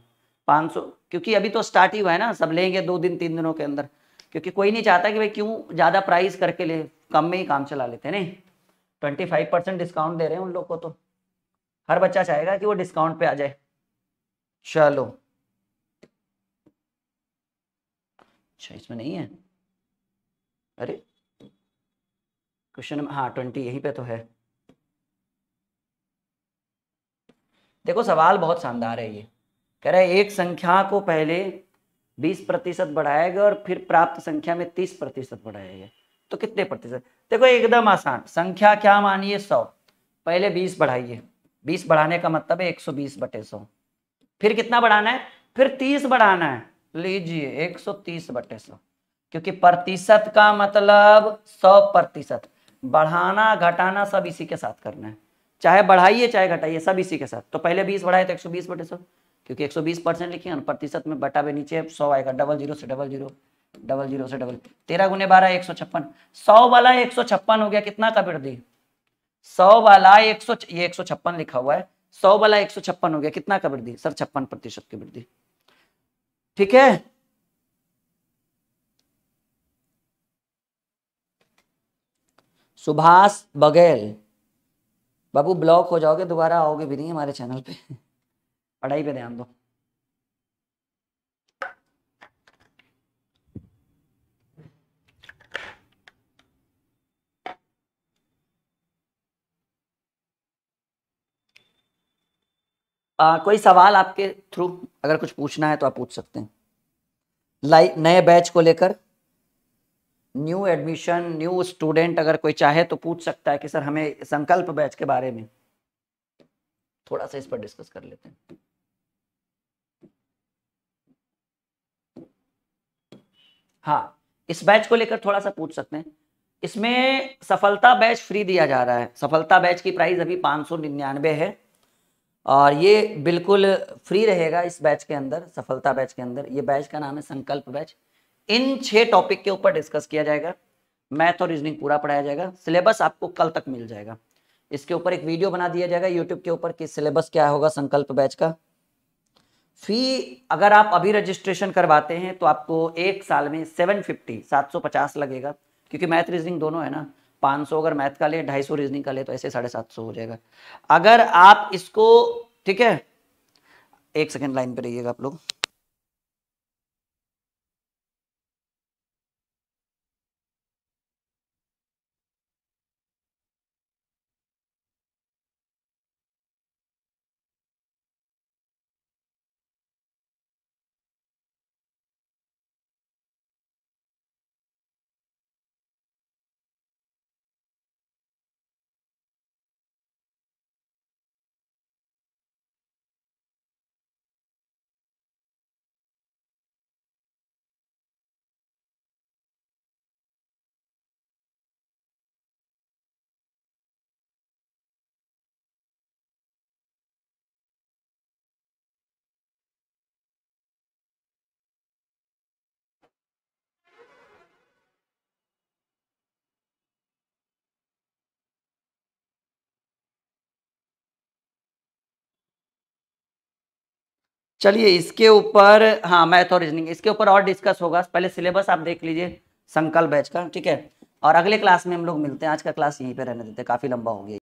500 क्योंकि अभी तो स्टार्ट ही हुआ है ना सब लेंगे दो दिन तीन दिनों के अंदर क्योंकि कोई नहीं चाहता कि भाई क्यों ज़्यादा प्राइस करके ले कम में ही काम चला लेते नहीं ट्वेंटी फाइव परसेंट डिस्काउंट दे रहे हैं उन लोग को तो हर बच्चा चाहेगा कि वो डिस्काउंट पे आ जाए चलो अच्छा इसमें नहीं है अरे क्वेश्चन हाँ ट्वेंटी यही पे तो है देखो सवाल बहुत शानदार है ये कह रहा है एक संख्या को पहले बीस प्रतिशत बढ़ाएगा और फिर प्राप्त संख्या में तीस प्रतिशत बढ़ाएगा तो कितने प्रतिशत देखो एकदम आसान संख्या क्या मानिए सौ पहले बीस बढ़ाइए बीस बढ़ाने का मतलब है एक सौ बीस बटे सौ फिर कितना बढ़ाना है फिर तीस बढ़ाना है लीजिए एक सौ तीस बटे सौ क्योंकि प्रतिशत का मतलब सौ प्रतिशत बढ़ाना घटाना सब इसी के साथ करना है चाहे बढ़ाइए चाहे घटाइए सब इसी के साथ तो पहले बीस बढ़ाए तो एक सौ बीस बटे सौ क्योंकि एक सौ बीस परसेंट लिखिए ना प्रतिशत में बटा नीचे सौ आएगा डबल जीरो से डबल जीरो डबल जीरो से डबल तेरह गुने बारह एक सौ छप्पन सौ वाला एक सौ छप्पन हो गया कितना का वृद्धि सौ वाला एक सौ ये एक सौ छप्पन लिखा हुआ है सौ वाला एक सौ छप्पन हो गया कितना का वृद्धि सर छप्पन प्रतिशत की वृद्धि ठीक है सुभाष बघेल बाबू ब्लॉक हो जाओगे दोबारा आओगे भी नहीं हमारे चैनल पे पढ़ाई पे ध्यान दो आ, कोई सवाल आपके थ्रू अगर कुछ पूछना है तो आप पूछ सकते हैं लाइक नए बैच को लेकर न्यू एडमिशन न्यू स्टूडेंट अगर कोई चाहे तो पूछ सकता है कि सर हमें संकल्प बैच के बारे में थोड़ा सा इस पर डिस्कस कर लेते हैं हाँ इस बैच को लेकर थोड़ा सा पूछ सकते हैं इसमें सफलता बैच फ्री दिया जा रहा है सफलता बैच की प्राइस अभी पाँच सौ निन्यानवे है और ये बिल्कुल फ्री रहेगा इस बैच के अंदर सफलता बैच के अंदर ये बैच का नाम है संकल्प बैच इन छह टॉपिक के ऊपर डिस्कस किया जाएगा मैथ और रीजनिंग पूरा पढ़ाया जाएगा सिलेबस आपको कल तक मिल जाएगा इसके ऊपर एक वीडियो बना दिया जाएगा यूट्यूब के ऊपर कि सिलेबस क्या होगा संकल्प बैच का फी अगर आप अभी रजिस्ट्रेशन करवाते हैं तो आपको एक साल में सेवन फिफ्टी सात सौ पचास लगेगा क्योंकि मैथ रीजनिंग दोनों है ना पाँच सौ अगर मैथ का ले ढाई रीजनिंग का ले तो ऐसे साढ़े सात सौ हो जाएगा अगर आप इसको ठीक है एक सेकेंड लाइन पे रहिएगा आप लोग चलिए इसके ऊपर हाँ मैथ और रीजनिंग इसके ऊपर और डिस्कस होगा पहले सिलेबस आप देख लीजिए संकल्प बैच का ठीक है और अगले क्लास में हम लोग मिलते हैं आज का क्लास यहीं पे रहने देते हैं काफ़ी लंबा हो गया